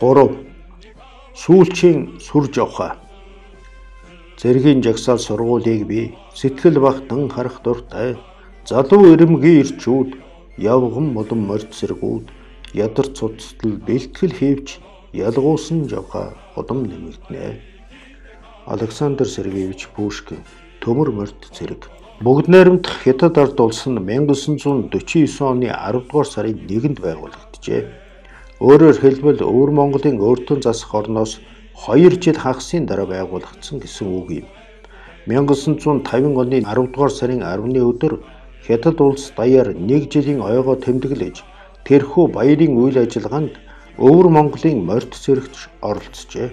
3. Сүүлчийн сүр жавха. Зэргийн жагсаал сургуулийг би сэтгэл бахтан харах дуртай. Залуу ирэмгийн ирчүүд явган модон морд зэргүүд ядар цуцтал бэлтгэл хийвч ялгуусан жавха удам нэмэгдэнэ. Александр Сергеевич Пушкин Төмөр морд зэрэг Бүгд найрамдах Хятад ард улс нь 1949 оны 10 дугаар сарын 1-нд байгуулагджээ. Өөрөөр хэлбэл Өвөр Монголын өрдөн засах орноос 2 жил хагасын дараа байгуулагдсан гэсэн үг юм. 1950 оны 10 дугаар сарын 10-ны өдөр Хятад улс даяар 1 жилийн ойгоо тэмдэглэж тэрхүү баярын үйл ажиллагаанд Өвөр Монголын морьт зэрэгч оролцжээ.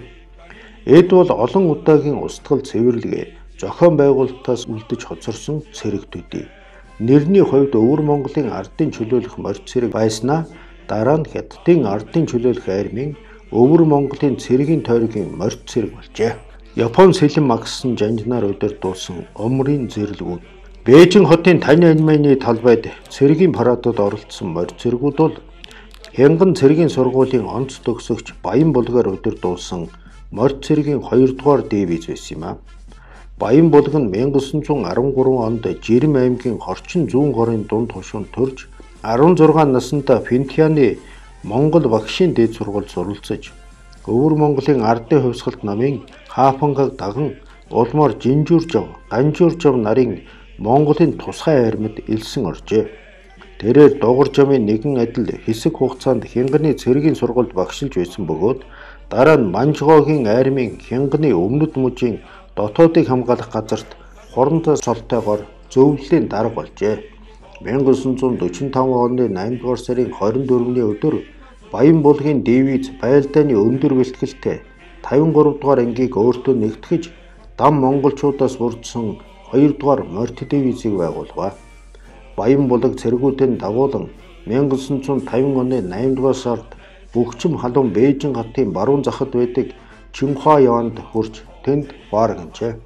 Эд бол олон удаагийн устгал цэвэрлэгээ зохион байгуулалтаас үлдэж хоцорсон цэрэгтүүдийн нэрний хувьд өвөр Монголын ардын чөлөөлөх морь зэрэг байснаа Дараа нь Хятадын ардын чөлөөлөх армийн өвөр Монголын цэргийн тойргийн морьт цэрэг болжээ. Япон сэлэн магсан жанжнаар өдөр дуусан омрын зэрлгүүд Бээжин хотын тань анмины талбайд цэргийн парадад оролцсон морь цэргүүд бол Хянган цэргийн сургуулийн онц төгсөгч Баян Булгаар өдөр дуусан морь цэргийн 2 дугаар дивиз байсан юм а. Баян Булг нь 1913 онд Жирэм аймгийн Хорчин зүүн горын дунд хушуунд төрж 16 насндаа Пинтяны Монгол багшийн дээд сургуульд суралцж Өвөр Монголын Ардын хувьсгалт намын Хаапангаг даган улмаар Жинжүржав, Ганжүржав нарын Монголын тусгай армид элсэн оржээ. Тэрээр дугар жамын нэгэн адил хэсэг хугацаанд Хянганы цэргийн сургуульд багшилж байсан бөгөөд дараа нь Манжгоогийн армийн Хянганы өмнөд мужийн дотоодыг хамгаалах газарт хурантай солтойгоор зөвлөлийн дарга болжээ. 1945 оны 8-р сарын 24-ний өдөр Баян булгийн дивиз байлдааны өндөр бэлтгэлтэй 53-р ангийг өөртөө нэгтгэж дам монголчуудаас бүрдсэн 2-р морьт дивизийг байгуулгав. Баян булаг цэргүүдийн дагуулan 1950 оны 8-р сард Бөгчм халуун Бээжин хотын баруун захад байдаг Чинхуа яванд хүрч тэнд баар гинжээ.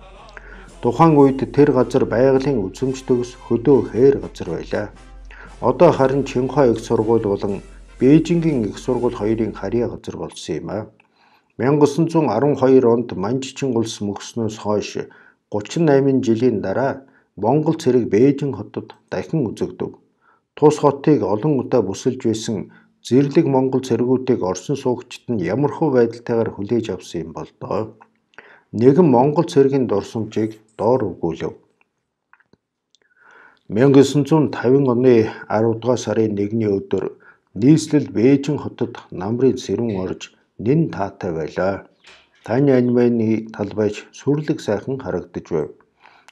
Тухайн үед тэр газар байгалийн үзмж төгс хөдөө хээр газар байлаа. Одоо харин Чинхай их сургууль болон Бээжингийн их сургууль хоёрын харьяа газар болсон юм а. 1912 онд Манжичин улс мөкснөөс хойш 38 жилийн дараа Монгол цэрэг Бээжин хотод дахин үзэгдэв. Тус хотыг олон удаа бүсэлж байсан зэрлэг Монгол цэргүүдийг Орсын суугчид нь ямархуу байдалтайгаар хүлээж авсан юм болдоо нэгэн Монгол цэргийн дурсамжийг доор өгүүлв. 1950 оны 10 дугаар сарын 1-ний өдөр нийслэл Бээжин хотод намрын сэрүүн орж нэн таатай байлаа. Таны аниманы талбайч сүрлэг сайхан харагдаж байв.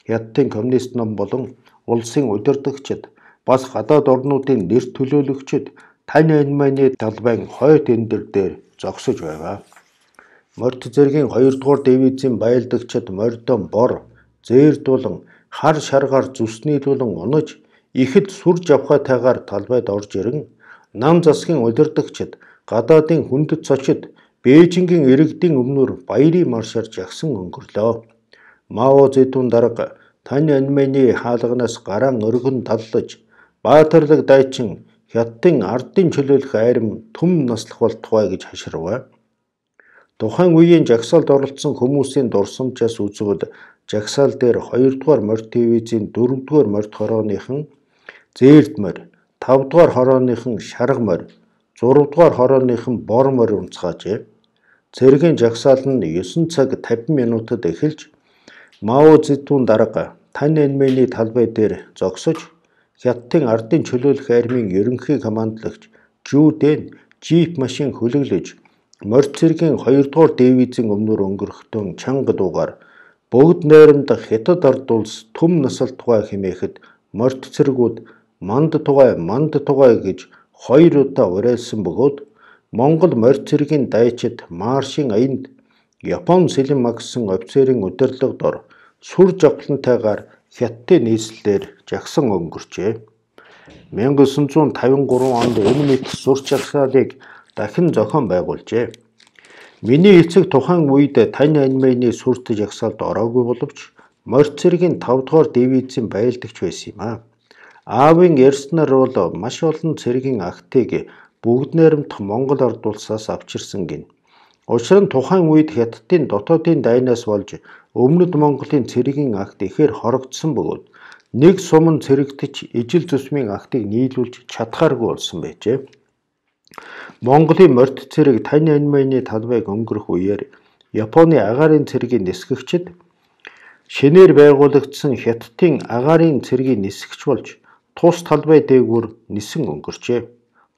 Хятадын коммунист ном болон улсын удирдагчид бас гадаад орнуудын нэр төлөөлөгчид тань аниманы талбайн хойд эндэр дээр зогсож байваа. Морд зэргийн 2 дугаар дивизийн байлдагчид Мордон Бор, Зээрдулан, Хар шаргаар зүсний тулан унаж ихэд сүрж авхатайгаар талбайд орж ирэн нам засгийн удирдагчид, гадаадын хүндэт цочид Бээжингийн иргэдийн өмнөр баярын маршаар жагсан өнгөрлөө. Мао Зэдун дарга тань анмины хаалганаас гараан өргөн таллаж баатарлаг дайчин хятадын ардын чөлөөлөх айрам түм наслах болтугай гэж хаширваа. Тухайн үеийн жагсаалд оролцсон хүмүүсийн дурсамжаас үзвэл жагсаал дээр 2 дугаар морь телевизийн 4 дугаар морь хорооныхон зээрд морь, 5 дугаар хорооныхон шарга морь, 3 дугаар хорооныхон бор морь унцгаажээ. Цэргийн жагсаал нь 9 цаг 50 минутад эхэлж Мао Цзэдун дарга Тан Энмэний талбай дээр зогсож Хятадын ардын чөлөөлөх армийн ерөнхий командлагч Жүүдэн джип машин хүлэглэж морь цэргийн 2 дугаар дивизийн өмнөр өнгөрөхдөн чанга дуугаар бүгд нойромдох хятад ард улс төм насал тугай хэмээхэд морьт цэргүүд манд тугай манд тугай гэж хоёр удаа уриалсан бөгөөд Монгол морь цэргийн дайчид маршийн аянд Япон сэлэн магсан офицерийн удирдлага дор сүр жавхлантайгаар хятадтай нийслэлээр жагсан өнгөрчээ. 1953 онд Энмит сурч чадхалыг дахин зохион байгуулжээ. Миний эцэг тухайн үед тань анимены сүртэж ягсаалд ороогүй боловч морь цэргийн 5 дугаар дивизийн байлдагч байсан юм аа. Аавын Эрснэр бол маш олон цэргийн актыг бүгд нээрмдх Монгол орд улсаас авчирсан гин. Учир нь тухайн үед Хятадын дотоодын дайнаас болж өмнөд Монголын цэргийн акт ихээр хорогдсон бөгөөд нэг сум нь цэрэгтэж ижил зүсмийн актыг нийлүүлж чадхааргүй болсон байжээ. Монголын морд цэрэг тань анмайны талбайг өнгөрөх үеэр Японы агаарын цэргийн нисгэгчд шинээр байгуулагдсан Хятадын агаарын цэргийн нисгэгч болж тус талбай дээгүүр нисэн өнгөрчээ.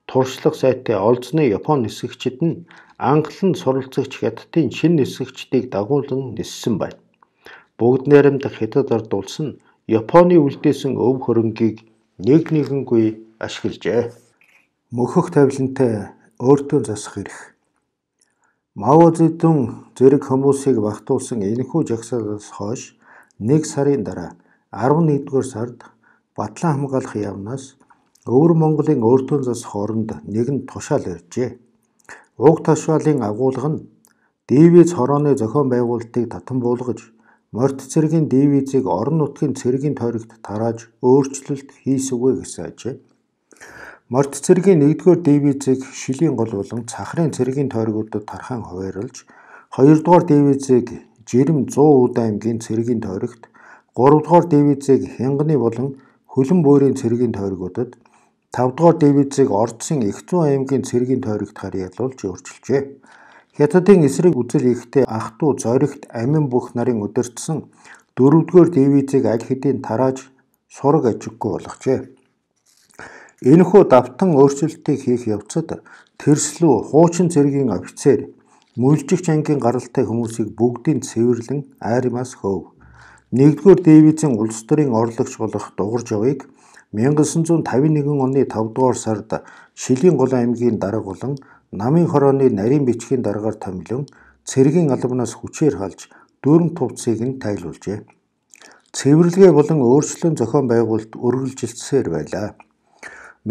Туршлага сайтай олзны Япон нисгэгчид нь анхлан суралцагч Хятадын шин нисгэгчдийг дагуулan ниссэн байна. Бүгд найрамдах Хятад ард улс нь Японы үлдээсэн өв хөрөнгийг нэг нэгэнгүй ашиглажээ мөхөх тавилантай өөртөө засах эрх. Мао Зэдүн зэрэг хүмүүсийг багтуулсан энэхүү жагсаалаас хойш нэг сарын дараа 11-р сард батлан хамгаалах явнаас Өвөр Монголын өөртөө засах оронд нэгэн тушаал иржээ. Уг тушаалын агуулга нь дивиз хорооны зохион байгуулалтыг татан буулгаж морд цэргийн дивизийг орон нутгийн цэргийн тойрогт тарааж өөрчлөлт хийсэвгүй гэсэн ажээ. Морд цэргийн 1-р дивизийг Шилийн гол болон Цахрын цэргийн тойргуудад тархан хуваарлж 2-р дивизийг Жирэм 100 уд аймгийн цэргийн тойрогт 3-р дивизийг Хянганы болон Хөлн буурийн цэргийн тойргуудад 5-р дивизийг Ордсын Их Зүүн аймгийн цэргийн тойрогт харьяалуулж өөрчилжээ. Хятадын эсрэг үзэл ихтэй ах トゥ зоригт амин бүх нарын өдөртсөн 4-р дивизийг аль хэдийн тарааж сураг ажиггүй болгожээ. Энэхүү давтан өөрчлөлтийг хийх явцад тэрслүү хуучин цэргийн офицер мүлжигч ангийн гаралтай хүмүүсийг бүгдийг цэвэрлэн аймаас хөөв. 1-р дивизийн улс төрийн орлогч болох Дугаржавыг 1951 оны 5-р сард Шилийн Гол аймгийн дарга болон Намын хорооны Нарийн бичгийн даргаар томилон цэргийн албанаас хүчээр халж дөрөнг тувцыг нь тайлуулжээ. Цэвэрлэгээ болон өөрчлөлт зохион байгуулалт үргэлжилсээр байлаа.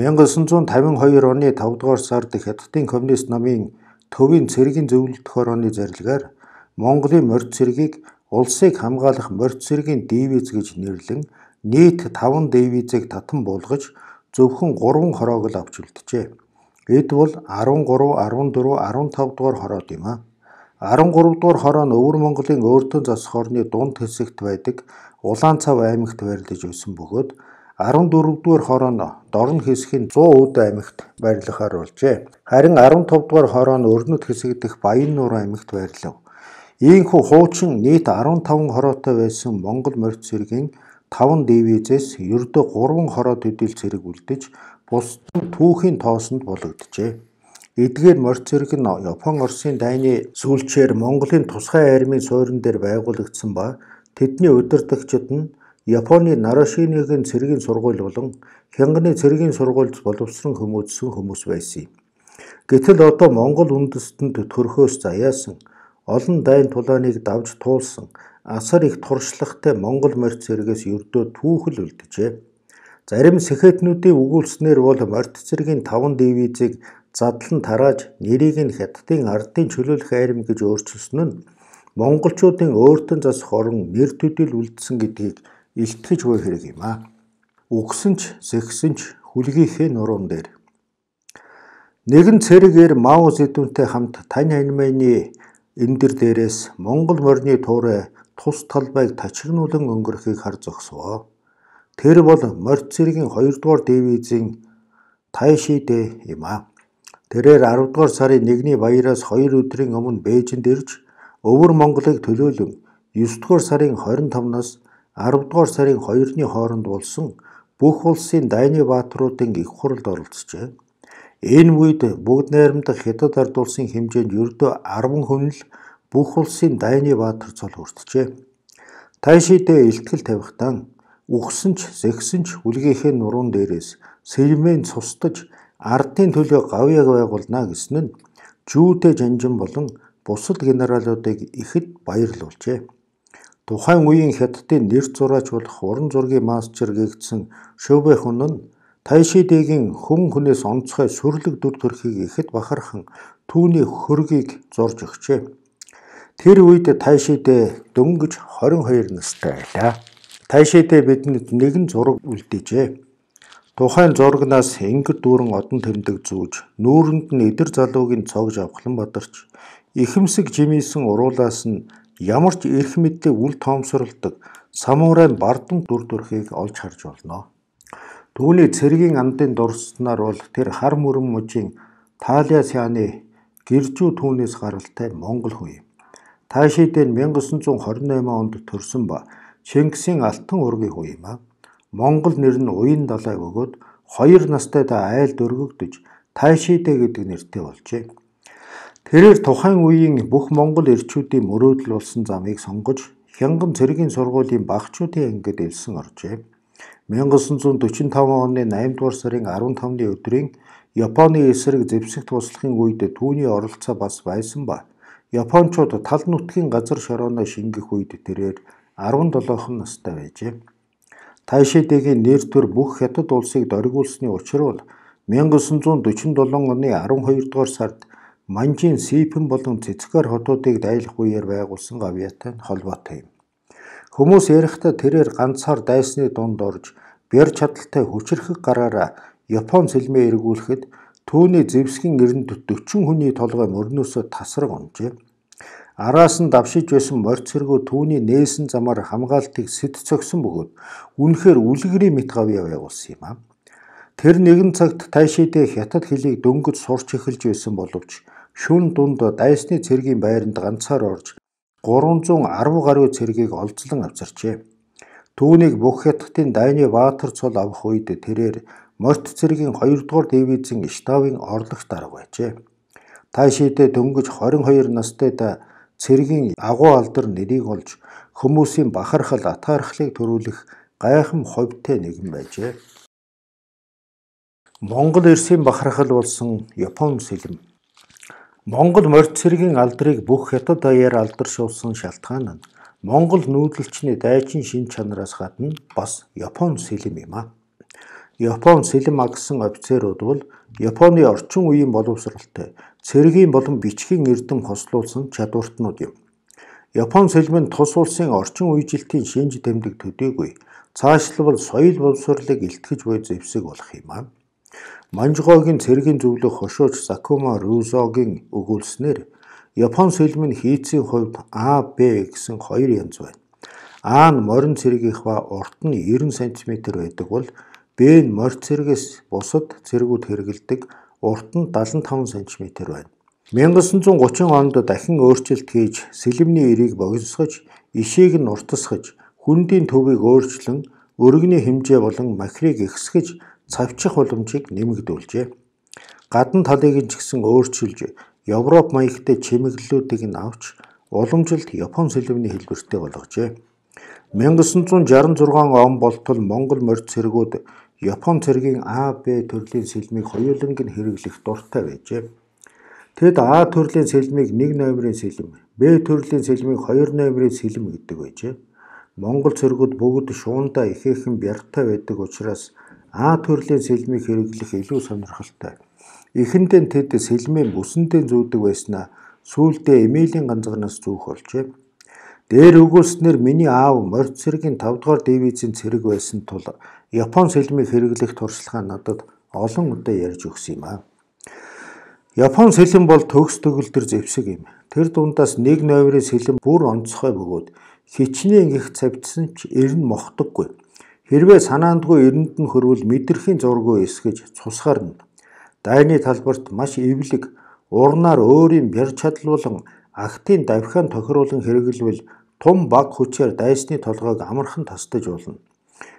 1952 оны 5 дугаар сард Хятадын коммунист намын төвийн цэргийн зөвлөлтөхөр оны зэрлэгээр Монголын морьт цэргийг улсыг хамгаалах морьт цэргийн дивиз гэж нэрлэн нийт 5 дивизийг татан буулгаж зөвхөн 3 хороог л авч үлджээ. Эд бол 13, 14, 15 дугаар хороод юм а. 13 дугаар хороо нь Өвөр Монголын Өөртөө засах орны дунд хэсэгт байдаг Улаанцав аймагт байрлаж өссөн бөгөөд 14-р хорооно Дорн хэсгийн 100 удаа аймагт байрлахаар болжээ. Харин 15-р хорооно Өрнөд хэсэг дэх Баяннуур аймагт байрлав. Ийхүү хуучин нийт 15 хороотой байсан Монгол морьт цэргийн 5 дивизээс ердөө 3 хороо төдийл цэрэг үлдэж бусдын түүхийн тоосонд болгогджээ. Эдгээр морь цэрэг нь Япон Оросын дайны сүүлчээр Монголын тусгай армийн суурин дээр байгуулагдсан ба тэдний удирдагчид нь Японы Нарашиныгийн цэргийн сургууль болон Хянганы цэргийн сургуульд боловсрон хүмүүжсэн хүмүүс байсан юм. Гэтэл одоо Монгол үндэстэнд төтгөрхөөс заяасан олон дайн тулааныг давж туулсан асар их туршлахтай Монгол морьт цэргээс ердөө түүхэл үлджээ. Зарим сэхэтнүүдийн өгүүлснээр бол морьт цэргийн 5 дивизийг задлан тарааж нэрийг нь хятадын ардын чөлөөлөх айрам гэж өөрчилсөн нь монголчуудын өөртөө засах орон нэр төдөл үлдсэн гэдгийг илтгэж буй хэрэг юм аа. Үгсэн ч, зэгсэн ч хүлгийнхээ нуруунд дээр нэгэн цэрэгээр Мао Зэдүнтэй хамт тань ханьмайны эндэр дээрээс Монгол морины туурэ тус талбайг тачигнуулан өнгөрөхийг хар зогсов. Тэр бол морь цэргийн 2 дугаар дивизийн тайшидэ юм а. Тэрээр 10 дугаар сарын 1-ний баяраас 2 өдрийн өмнө Бээжинд ирж Өвөр Монголыг төлөөлөн 9 дугаар сарын 25-наас 10 дугаар сарын 2-ны хооронд болсон бүх улсын дайны баатруудын их хуралд оролцжээ. Энэ үед бүгд найрамдах хятад ард улсын хэмжээнд ердөө 10 хүн л бүх улсын дайны баатар цол хүртжээ. Тайшидээ илтгэл тавихтаа үхсэн ч зэгсэн ч үлгийнхээ нуруунд дээрээс сэрмэн цустаж ардын төлөө гавьяг байгуулна гэсэн нь Жүдэ Жанжин болон бусад генералуудыг ихэд баярлуулжээ. Тухайн үеийн хятадын нэр зураач болох уран зургийн мастер гээдсэн Шөвэ хүн нь Тайшидигийн хүн хүнээс онцгой сүрлэг дүр төрхийг ихэд бахархан түүний хөргийг зурж өгчээ. Тэр үед Тайшидэ дөнгөж 22 настай байлаа. Тайшидэ бидэнд нэгэн зураг үлдээжээ. Тухайн зурагнаас ингээд дүүрэн одон тэмдэг зүүж, нүүрэнд нь эдэр залуугийн цог жавхлан бадарч, ихэмсэг жимийсэн уруулаас нь ямар ч эрх мэдээ үл тоомсорлдог самурайн бардун дүр төрхийг олж харж болно. Түүний цэргийн амдын дурснаар бол тэр хар мөрөн мужийн Талиа сяны гэржүү түүнээс гаралтай Монгол хүй. Таашидэн 1928 онд төрсөн ба Чингисийн алтан үргийн хүй юм а. Монгол нэр нь Уян далайг өгөөд хоёр настай та айл дөргөгдөж Таашидэ гэдэг нэртэй болжээ. Тэрээр тухайн үеийн бүх Монгол ирчүүдийн мөрөөдөл болсон замыг сонгож Хянган цэргийн сургуулийн багчуудын ангид элсэн оржээ. 1945 оны 8 дугаар сарын 15-ны өдрийн Японы эсрэг зэвсэгт туслахын үед түүний оролцоо бас байсан ба Япончууд тал нутгийн газар шорооно шингэх үед тэрээр 17хон настай байжээ. Тайшидэгийн нэр төр бүх хятад улсыг дөргиулсны учир бол 1947 оны 12 дугаар сард Манжин, Сипэн болон Цэцгээр хотуудыг дайлах үеэр байгуулсан гавьяатай нь холбоотой юм. Хүмүүс ярихдаа тэрээр ганцаар дайсны дунд орж бяр чадалтай хүчрэхэг гараараа Япон сэлмээ эргүүлэхэд түүний зэвсгийн эрдэнэт 40 хүний толгой мөрнөөсөө тасраг унжээ. Араас нь давшиж байсан морь цэргөө түүний нээсэн замаар хамгаалтыг сэт цогсон бөгөөд үнэхээр үлгэрийн мэт гавьяа байгуулсан юм аа. Тэр нэгэн цагт тайшидээ хятад хэлийг дөнгөж сурч эхэлж байсан боловч шүүн дунд дайсны цэргийн байранд ганцаар орж 310 гаруй цэргийг олзлон авчирчээ. Түүнийг бүх хятадын дайны Баатар цул авах үед тэрээр Морт цэргийн 2 дугаар дивизийн штабын орлогч дарга байжээ. Таашидэ дөнгөж 22 настай да цэргийн агуу алдар нэрийг олж хүмүүсийн бахархал атаархлыг төрүүлэх гайхам ховьтой нэгэн байжээ. Монгол ирсэн бахархал болсон Япон сэлэм Монгол морь цэргийн алдрыг бүх хятад хаяар алдаршуулсан шалтгаан нь Монгол нүүдлэлчний дайчин шин чанараас гадна бас Япон сэлэм юм а. Япон сэлэм агсан офицерууд бол Японы орчин үеийн боловсролтой цэргийн болон бичгийн эрдэм хослуулсан чадвартнууд юм. Япон сэлэм нь тус улсын орчин үежилтийн шинж тэмдэг төдийгүй цаашлбал соёл боловсролыг илтгэж буй зэвсэг болох юм аа. Манжгогийн цэргийн зөвлөх хошууч Сакума Рузогийн өгүүлснээр Япон сэлэм нь хийцийн хувьд АБ гэсэн хоёр янз байна. А нь морин цэргийнхва урт нь 90 см байдаг бол Б нь морь цэргээс бусад цэргүүд хэрэгэлдэг урт нь 75 см байна. 1930 онд дахин өөрчлөлт хийж сэлэмний эрийг богиносгож, ишийг нь уртасгаж, хүндийн төвийг өөрчлөн, өргөний хэмжээ болон махрыг ихсгэж цавчих боломжийг нэмэгдүүлжээ. Гадна талыг нь ч гэсэн өөрчилж Европ маягтай чимэглэлүүдийг нь авч уламжилт Япон сэлвэний хэлбэртэй болгожээ. 1966 он болтол Монгол морь цэргүүд Япон цэргийн АБ төрлийн сэлмийг хоёуланг нь хэрэглэх дуртай байжээ. Тэд А төрлийн сэлмийг 1 номерын сэлэм, Б төрлийн сэлмийг 2 номерын сэлэм гэдэг байжээ. Монгол цэргүүд бүгд шуунда ихээхэн бяргтай байдаг учраас А төрлийн сэлмийг хэрэглэх илүү сонирхолтой. Эхэндээ тэд сэлмийн бүсэндээ зүүдэг байснаа сүүлдээ эмээлийн ганцгарнаас зүүх болжээ. Дээр өгүүлснээр миний аав морд цэргийн 5 дугаар дивизийн цэрэг байсан тул Япон сэлмийг хэрэглэх туршлага надад олон удаа ярьж өгсөн юм аа. Япон сэлэн бол төгс төгөлдөр зэвсэг юм. Тэр дундаас нэг нойрын сэлэн бүр онцгой бөгөөд хичнээн их цавцсан ч ер нь мохдоггүй. Хэрвээ санаандгүй эрэнд нь хөрвөл мэдрэхийн зургөө эсгэж цусгарна. Дайны талбарт маш эвлэг урнаар өөрийн бярж чадлуулан актын давхиан тохируулан хэрэглэвэл тум баг хүчээр дайсны толгойг амархан тасдаж болно.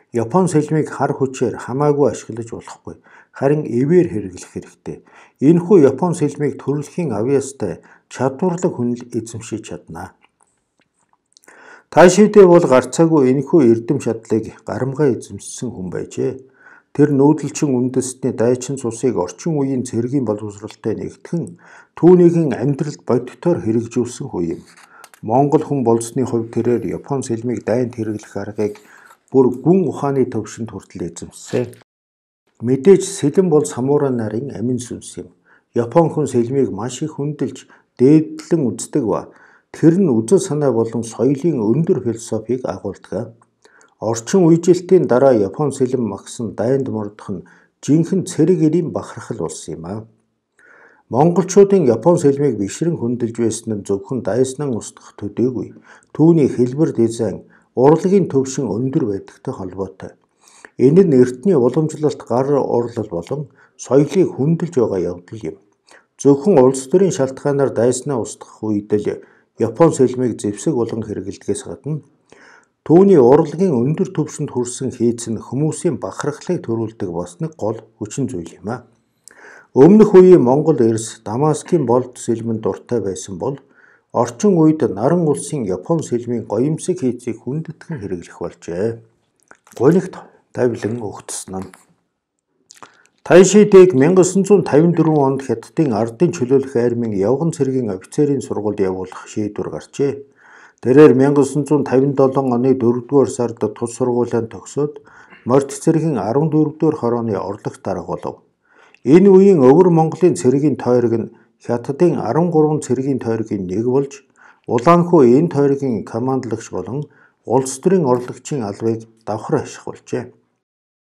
Япон сэлмийг хар хүчээр хамаагүй ашиглаж болохгүй. Харин эвээр хэрэглэх хэрэгтэй. Энэхүү Япон сэлмийг төрөлхийн авьяастай чадварлаг хүн л эзэмшиж чаднаа. Таашидээ бол гарцаагүй энэхүү эрдэм шадлыг гарамгаа эзэмссэн хүн байжээ. Тэр нүүдэлчин үндэстний дайчин цусыг орчин үеийн цэргийн боловсролтой нэгтгэн түүнийхэн амьдралд бодитоор хэрэгжүүлсэн хүн юм. Монгол хүн болсны хувь тэрээр Япон сэлмийг дайнд хэрэглэх аргыг бүр гүн ухааны төвшөнд хүртэл эзэмссэн. Мэдээж сэлэн бол самурай нарын амин сүнс юм. Япон хүн сэлмийг маш их хүндэлж дээдлэн үздэг ба Тэр нь үзэл санаа болон соёлын өндөр философийг агуулдаг. Орчин үежилтийн дараа Япон сэлэм магсан дайнд мордох нь жинхэнэ цэрэг эрийн бахархал болсон юм а. Монголчуудын Япон сэлмийг бишрэн хөндлөж байсан нь зөвхөн дайснан устгах төдийгүй. Түүний хэлбэр дизайн, урлагийн төвшин өндөр байдагтай холбоотой. Энэ нь эртний уламжлалт гар урлал болон соёлыг хөндлөж байгаа явдал юм. Зөвхөн улс төрийн шалтгаанаар дайснаа устгах үед л Япон сэлмийг зэвсэг болон хэрэглэдгээс гадна түүний урлагийн өндөр төвсөнд хүрсэн хийц нь хүмүүсийн бахархлыг төрүүлдэг бас нэг гол хүчин зүйл юм а. Өмнөх үеийн Монгол эрс Дамаскын болд сэлмэн дуртай байсан бол орчин үед наран улсын Япон сэлмийн гоёмсог хийцийг хүндэтгэн хэрэглэх болжээ. Гонигт тавилан өгцсөн нь Тайшидэг 1954 онд Хятадын ардын чөлөөлөх армийн явган цэргийн офицерийн сургуульд явуулах шийдвэр гарчээ. Тэрээр 1957 оны 4-р сард тус сургуулиан төгсөөд морьт цэргийн 14-р хорооны орлог дарга болов. Энэ үеийн өвөр Монголын цэргийн тойрог нь Хятадын 13 цэргийн тойргийн нэг болж Улаанхүү энэ тойргийн командлагч болон улс төрийн орлогчийн албыг давхар ашиг болжээ.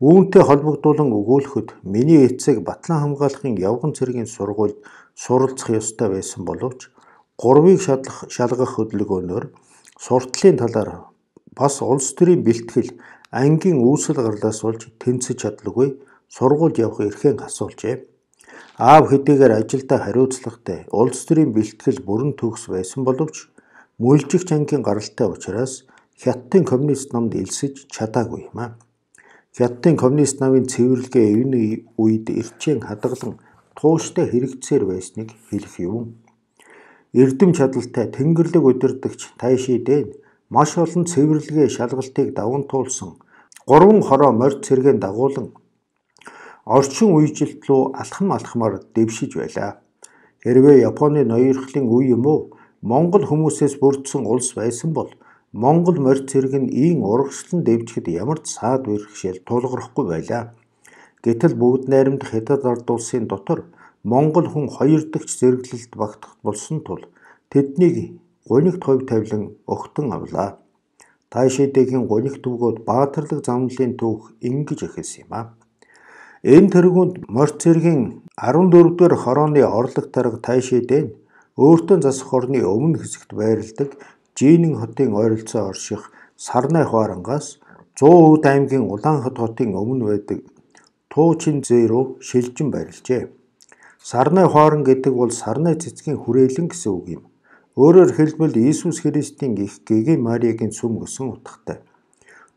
Үүнтэй холбогдуулан өгүүлэхэд миний эцэг Батлан хамгаалахын явган цэргийн сургуульд суралцах ёстой байсан боловч 3-ыг шалгах шалгах хөдөлгөөнөөр суртлын талаар бас улс төрийн бэлтгэл ангийн үүсэл гарлаас болж тэнцэж чадлагүй сургуульд явах эрхийг асуулжээ. Аав хэдийгээр ажилдаа хариуцлагатай улс төрийн бэлтгэл бүрэн төгс байсан боловч мөлжигч ангийн гаралтай учраас хятадын коммунист намд элсэж чадаагүй юм аа. Хятадын коммунист навын цэвэрлэгээ энэ үед эрчийн хадгалан тууштай хэрэгцээр байсныг хэлэх юм. Эрдэм чадалтай тэнгэрлэг удирдагч Тайши Дэн маш олон цэвэрлэгээ шалгалтыг даван туулсан гурван хороо морд цэргийн дагуулan орчин үежилт рүү алхам алхмаар дэвшиж байлаа. Хэрвээ Японы ноёрхлын үе юм уу Монгол хүмүүсээс бүрдсэн улс байсан бол Монгол морь цэрэг нь ийм урагшлан дэвжихэд ямар ч саад бэрхшээл тулгархгүй байлаа. Гэтэл бүгд найрамд хятад ард улсын дотор Монгол хүн хоёр дахь зэрэглэлд багтах болсон тул тэднийг гонигт хувь тавилан өгтөн авлаа. Тайшидэгийн гоник төвгөөд баатарлаг замналын төвх ингэж эхэлсэн юм аа. Энэ тэргуунд морь цэргийн 14-р хорооны орлог тарга тайшидэ нь өөртөө засах орны өмнө хэсэгт байрладаг Жийнэн хотын ойролцоо орших Сарнай хуарангаас 100 аймгийн Улаан хот хотын өмнө байдаг Туучин зээ рүү шилжин барилжээ. Сарнай хуаран гэдэг бол сарнай цэцгийн хүрээлэн гэсэн үг юм. Өөрөөр хэлбэл Иесус Христийн их гэгийн Мариагийн сүм гэсэн утгатай.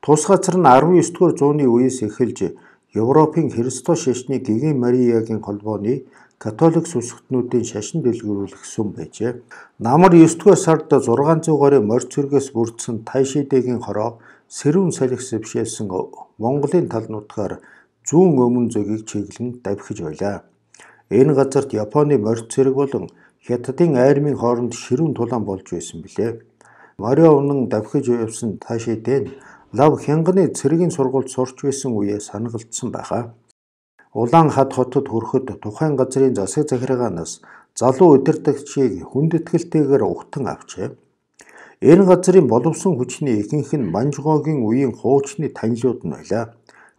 Тус газар нь 19-р зууны үеэс эхэлж Европын Христос шашны гэгийн Мариагийн холбооны католик сүнсгтнүүдийн шашин дэлгэрүүлэх сүм байжээ. Намар 9-р сард 600 гаруй морь цэргээс бүрдсэн тайшидэгийн хороо сэрүүн салхи сэвшээсэн Монголын талнуудгаар зүүн өмнө зөгийг чиглэн давхиж байлаа. Энэ газарт Японы морь цэрэг болон Хятадын армийн хооронд ширүүн тулаан болж байсан билээ. Морио унан давхиж явсан ташидэ нь Лав хянганы цэргийн сургуульд сурч байсан үеэ санагдсан байхаа. Улаан хад хотод хүрэхэд тухайн газрын засаг захиргаанаас залуу удирдагчийг хүндэтгэлтэйгээр ухтан авчээ. Энэ газрын боловсон хүчний ихэнх нь Манжгогийн үеийн хуучны танилуд нь байлаа.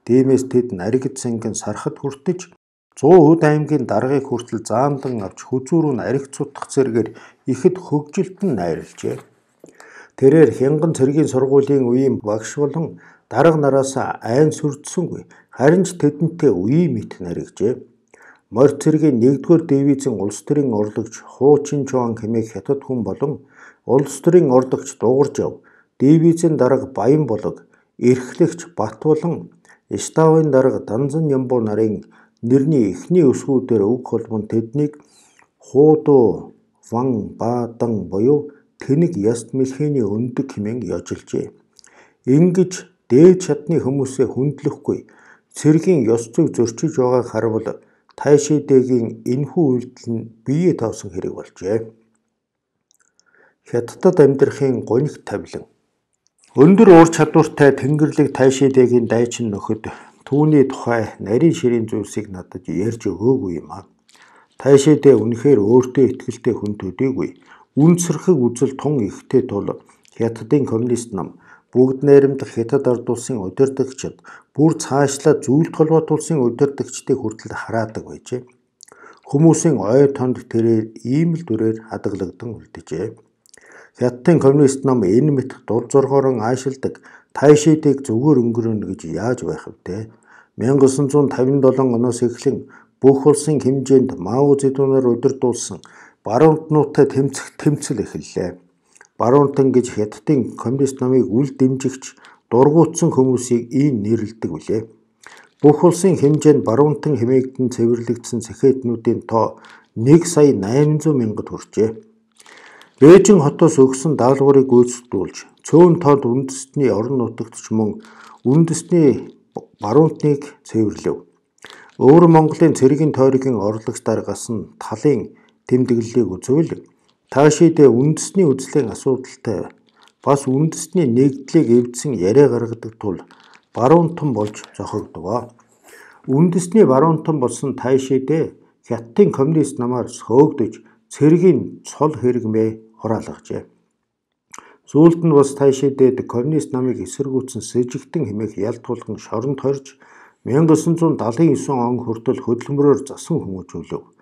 Дээмээс тэд наригд сангин сархад хүртэж 100 аймгийн даргаыг хүртэл заамлан авч хүзүүрүүн ариг цутгах зэргээр ихэд хөгжилтэн найрлжээ. Тэрээр Хянган цэргийн сургуулийн үеийн багш болон дарга нараас айн сүрдсэнгүй Харин ч тэдэнтэй үеийн мэт наригжээ. Морь цэргийн 1-р дивизийн улс төрийн урлагч Хуучин Чон хэмээх хятад хүн болон улс төрийн урлагч Дууржав, дивизийн дарга Баян Булаг, эрхлэгч Батбулан, штабын дарга Данзан Ямбуу нарын нэрний эхний өсгүүдээр үг холбон тэднийг Хууду Ван Бадан буюу тэнэг яст мэлхэний өндөг хэмээн ёжилжээ. Ингиж дээд чадны хүмүүсээ хүндлэхгүй Цэргийн ёс зүйг зөрчиж байгааг харвал Тайшидэгийн энэхүү үйлдэл нь бие тавсан хэрэг болжээ. Хятадд амьдрахын гонигт тавилан Өндөр уур чадвартай Тэнгэрлэг Тайшидэгийн дайчин нөхөд түүний тухай нарийн ширийн зүйлсийг надад ярьж өгөөгүй юм аа. Тайшидэ үнэхээр өөртөө ихтэй хүн төдийгүй. Үн цэрхэг үзэл тун ихтэй тул Хятадын коммунист нам бүгд нээрэмдэх хятад ард улсын удирдагчид бүр цаашлаа зүйлд холбоот улсын удирдагчдыг хүртэл хараадаг байжээ. Хүмүүсийн ой тонд тэрээр ийм л дүрээр хадгалагдсан үлдэжээ. Хятадын коммунист нам энэ мэт дур зоргоорон аашилдаг тайшидыг зүгээр өнгөрөөнө гэж яаж байх втэ? 1957 оноос эхлэн бүх улсын хэмжээнд Мао Зэдүүнээр удирдуулсан баруунтнуудтай тэмцэх тэмцэл эхэллээ. Баруунтан гэж хятадын коммунист намыг үл дэмжигч дургуутсан хүмүүсийг ийм нэрлэдэг билээ. Бүх улсын хэмжээнд баруунтан хэмээгдэн цэвэрлэгдсэн сэхэтнүүдийн тоо 1 сая 800 мянгад хүрчээ. Бээжин хотоос өгсөн даалгаврыг гүйцэтгүүлж цөөн тоонд үндэстний орон нутагтч мөн үндэстний баруунтныг цэвэрлэв. Өвөр Монголын цэргийн тойргийн орлогч даргаас нь талын тэмдэглэлийг үзвэл Таашид үндэсний үзлийн асуудалтай бас үндэсний нэгдлийг эвдсэн яриа гаргадаг тул баруунтан болж зохигдов. Үндэсний баруунтан болсон Тайшид хятадын коммунист намаар сөөгдөж цэргийн цол хэрэгмээ хураалгажээ. Сүүлд нь бас Тайшидэд коммунист намыг эсэргүүцсэн сэжигтэн хэмээх ялт тулган шоронд хорж 1979 он хүртэл хөдөлмөрөөр засан хүмүүжүүлв.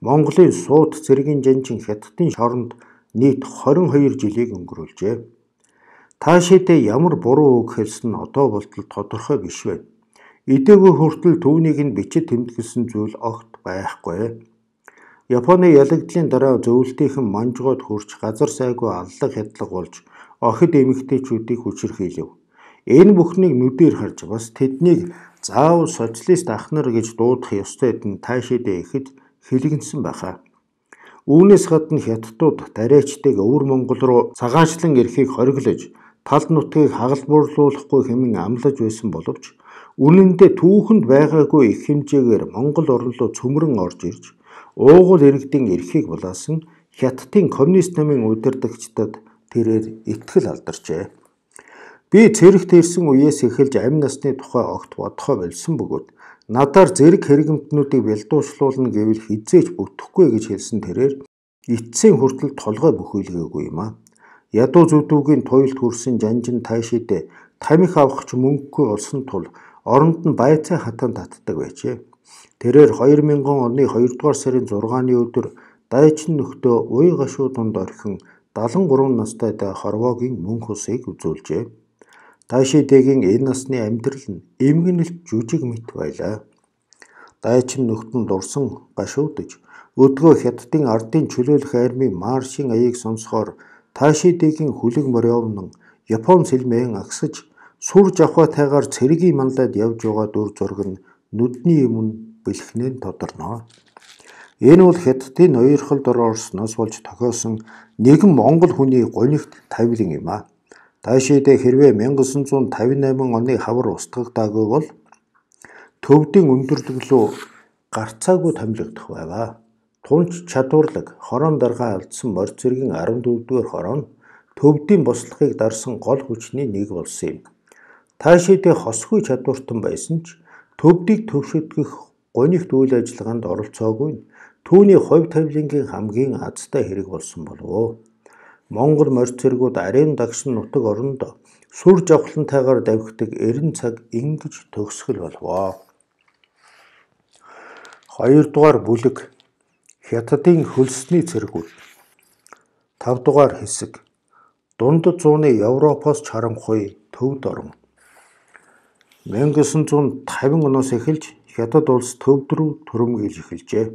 Монголын сууд цэргийн жанчин хятадын шоронд нийт 22 жилийг өнгөрүүлжээ. Таашидээ ямар буруу үг хэлсэн нь одоо болтол тодорхой биш байна. Эдээгүй хүртэл түүнийг нь бичид тэмдэглэсэн зүйл огт байхгүй. Японы ялагдлын дараа зөвлөлтийнхэн манжгоод хурж газар сайгүй аллах хядлаг болж охид эмэгтэйчүүдийг хүчрхийлв. Энэ бүхнийг нүдээр харж бас тэднийг заав социалист ахнар гэж дуудах ёстой гэдэн таашидээ ихэд хэлэгнсэн байхаа. Үүнээс гадна хятадууд дараачдыг өвөр Монгол руу цагаачлан ирэхийг хориглож, талд нутгийг хагалбуурлуулахгүй хэмээн амлаж байсан боловч үнэн дээр түүхэнд байгаагүй их хэмжээгээр Монгол орн руу цөмрөн орж ирж, уугуул иргэдийн эрхийг булаасан хятадын коммунист намын удирдагчдад тэрээр итгэл алдарчээ. Би цэрэгт ирсэн үеэс эхэлж амь насны тухай огт бодохоо болсон бөгөөд Надаар зэрэг хэрэгэмтнүүдийг бэлдүүшлүүлнэ гэвэл хизээч бүтэхгүй гэж хэлсэн тэрээр эцсийн хүртэл толгой бөхөөлгээгүй юм а. Ядуу зүдүүгийн туйлд хүрсэн жанжин тайшид тамих авах ч мөнгөгүй болсон тул оронд нь байцаа хатан татдаг байжээ. Тэрээр 2000 оны 2 дугаар сарын 6-ны өдөр дайчин нөхдөө уй гашуу дунд орхин 73 настай та хорвоогийн мөнх усыг үзүүлжээ. Дайши дэгийн энэ насны амьдрал нь эмгэнэлт жүжиг мэт байлаа. Дайчин нүхтэнд урсан гашуудж өдгөө хятадын ардын чөлөөлөх армийн маршийн аяыг сонсохоор Таши дэгийн хүлэг мориовнон Япон сэлмэн агсаж сүр жавхатайгаар цэргийн мандад явж байгаа дүр зураг нь нүдний өмнө бэлхнэн тодорноо. Энэ бол хятадын хоёр хол дор орсноос болж тохиолсон нэгэн монгол хүний гонигт тавилан юм аа. Таашидээ хэрвээ 1958 оны хавар устгагдаагүй бол төвдийн өндөрлөглөө гарцаагүй томилогдох байлаа. Тунч чадварлаг хорон даргаа алдсан морь зэргийн 14-р хорон төвдийн бослохыг дарсан гол хүчний нэг болсон юм. Таашидээ хосгүй чадвартан байсан ч төвдийг төвшөдгөх гонигт үйл ажиллагаанд оролцоогүй. Түүний хувь тавилангийн хамгийн азтай хэрэг болсон болов. Монгол морь цэргүүд арын дагшин нутаг оронд сүр жавхлантайгаар давхидаг эрен цаг ингэж төгсгөл болвоо. Хоёрдугаар бүлэг Хятадын хөлсний цэргүүд. 5 дугаар хэсэг. Дундад зууны Европоос чарамхуй төвд орон. 1950 оноос эхэлж Хятад улс төвд рүү түрэмгийлж эхэлжээ.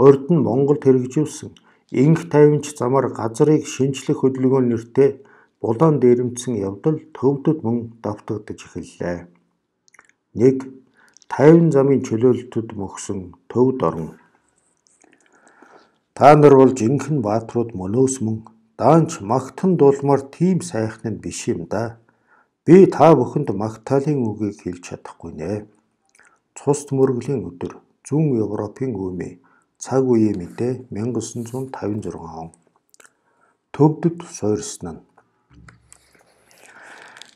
Урд нь Монголд хэрэгжүүлсэн инх тавинч замаар газрыг шинжлэх хөдөлгөөн нэртэй булаан дээрэмдсэн явдал төвдөд мөн давтагдж эхэллээ. 1. 50 замын чөлөөлтөд мөхсөн төвд орно. Та нар болж инхэн бааtruуд мөнөөс мөн даанч магтан дулмаар тийм сайхан нь биш юм да. Би та бүхэнд магтаалын үгийг хэлж чадахгүй нэ. Цус мөргөлийн өдөр зүүн Европын гүмээ цаг үеийн мэдээ 1956 он. Төвдөд суурьснаа.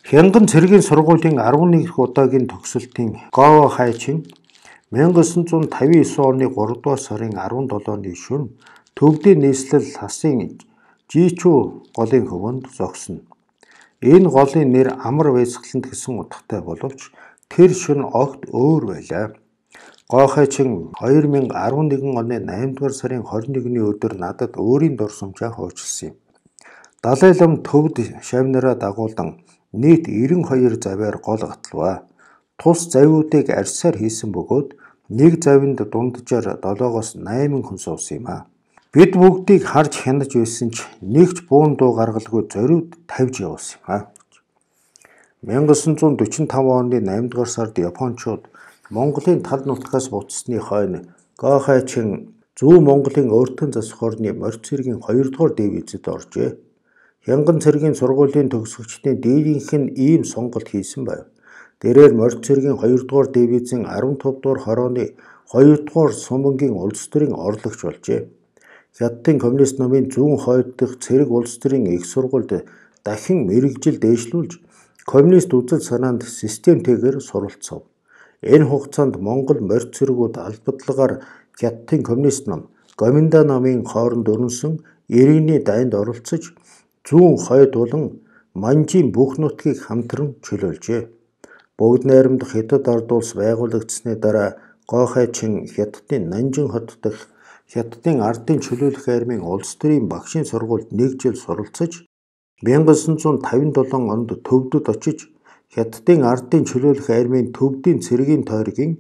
Хянган цэргийн сургуулийн 11 удаагийн төгсөлтийн Гово хайчин 1959 оны 3 дугаар сарын 17-ны шөнө төвдийн нийслэл хасын Жичүү голын хөвөнд зогсно. Энэ голын нэр амар байсгаланд гэсэн утгатай боловч тэр шөнө огт өөр байлаа. Гоохайчин 2011 оны 8 дугаар сарын 21-ний өдөр надад өөрийн дурсамжаа хуучлсан юм. Далай лам төвд шавнараа дагуулан нийт 92 завиар гол гатлваа. Тус завиудыг арьсаар хийсэн бөгөөд нэг завинд дунджаар 7-оос 8 хүн суусан юм а. Бид бүгдийг харж хянаж байсан ч нэгч буун дуу гаргалгүй зориуд тавьж явуулсан юм а. 1945 оны 8 дугаар сард Япончууд Монголын тал нутгаас буцсны хойно Гохайчин Зүүн Монголын өөртөн засах орны морьц цэргийн 2 дугаар дивизэд оржээ. Хянган цэргийн сургуулийн төгсөгчдийн дээрийнх нь ийм сонголт хийсэн байв. Дээрээр морьц цэргийн 2 дугаар дивизийн 15 дугаар хорооны 2 дугаар сумгийн улс төрийн орлогч болжээ. Хятадын коммунист номын зүүн хойд дэх цэрэг улс төрийн их сургуульд дахин мэрэгжил дээшлүүлж коммунист үзэл санаанд системтэйгээр суралцав. Энэ хугацаанд Монгол морь цэргүүд албадлагаар Хятадын коммунист ном Гоминда намын хооронд өрнсөн Иргэний дайнд оролцож зүүн хойд болон Манжийн бүх нутгийг хамтран чөлөөлжээ. Бүгд найрамдах Хятад ард улс байгуулагдсны дараа Гохайчин Хятадын Нанжин хот дэх Хятадын ардын чөлөөлөх армийн улс төрийн багшийн сургуульд 1 жил суралцж 1957 онд төвдөд очиж Хятадын ардын чөлөөлөх армийн төвдийн цэргийн тойргийн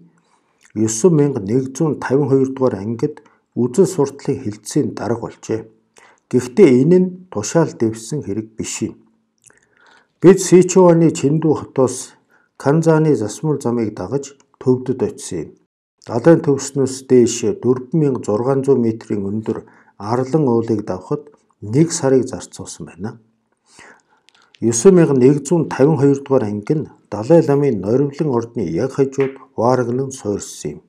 9152 дугаар ангид үзэл суртлын хилцээний дарга болжээ. Гэхдээ энэ нь тушаал дэвссэн хэрэг биш юм. Бид Сичуаны Чиндүү хотоос Канзаны засмал замыг дагаж төвдөд очсон юм. Далайн төвснөөс дээш 4600 метрийн өндөр арлан уулыг давхад нэг сарыг зарцуулсан байна. 9152 дугаар анги нь Далай ламын норивлон ордны яг хажууд Варагнан суурьсан юм.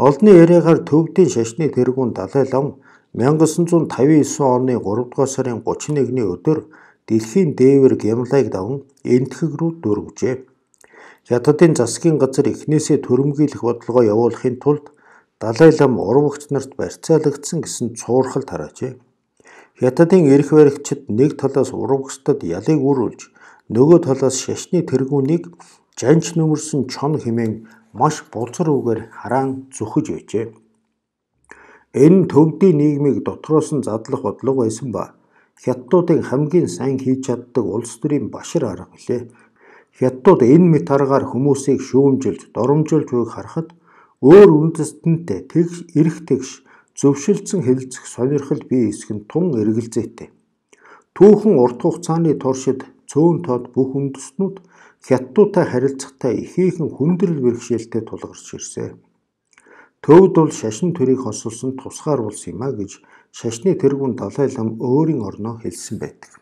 Олны яриагаар төвдийн шашны тэргүүн Далай лам 1959 оны 3 дугаар сарын 31-ний өдөр дэлхийн дээвэр Гямлайг даван энтхэг рүү дөрвжээ. Хятадын засгийн газар эхнээсээ төрөмгийлэх бодлогоо явуулахын тулд Далай лам урвагч нарт барьцаалагдсан гэсэн цуурхал тараажээ. Хятадын эрх баригчид нэг талаас урвгсдад ялыг үрүүлж нөгөө талаас шашны тэргүүнийг жанч нүмерсэн чон хэмээн маш булцар үгээр хараан зүхэж байжээ. Энэ нь төвдийн нийгмийг дотроос нь задлах бодлого байсан ба хятадуудын хамгийн сайн хийж чаддаг улс төрийн башир арга билээ. Хятадууд энэ мэт аргаар хүмүүсийг шүүмжилж, доромжилж буйг харахад өөр үндэстэнтэй тэгш эрх тэгш зөвшөлдсөн хэвлцэх сонирхол бие эсэх нь тун эргэлзээтэй. Түүхэн урт хугацааны туршид цөөн тод бүх үндэстнүүд хятадтай харилцахтаа ихээхэн хүндрэл бэрхшээлтэй тулгарч ирсэн. Төвд бол шашин төрийг хосолсон тусгаар улс юм а гэж шашны тэргүүн Далай лам өөрийн орноо хэлсэн байдаг.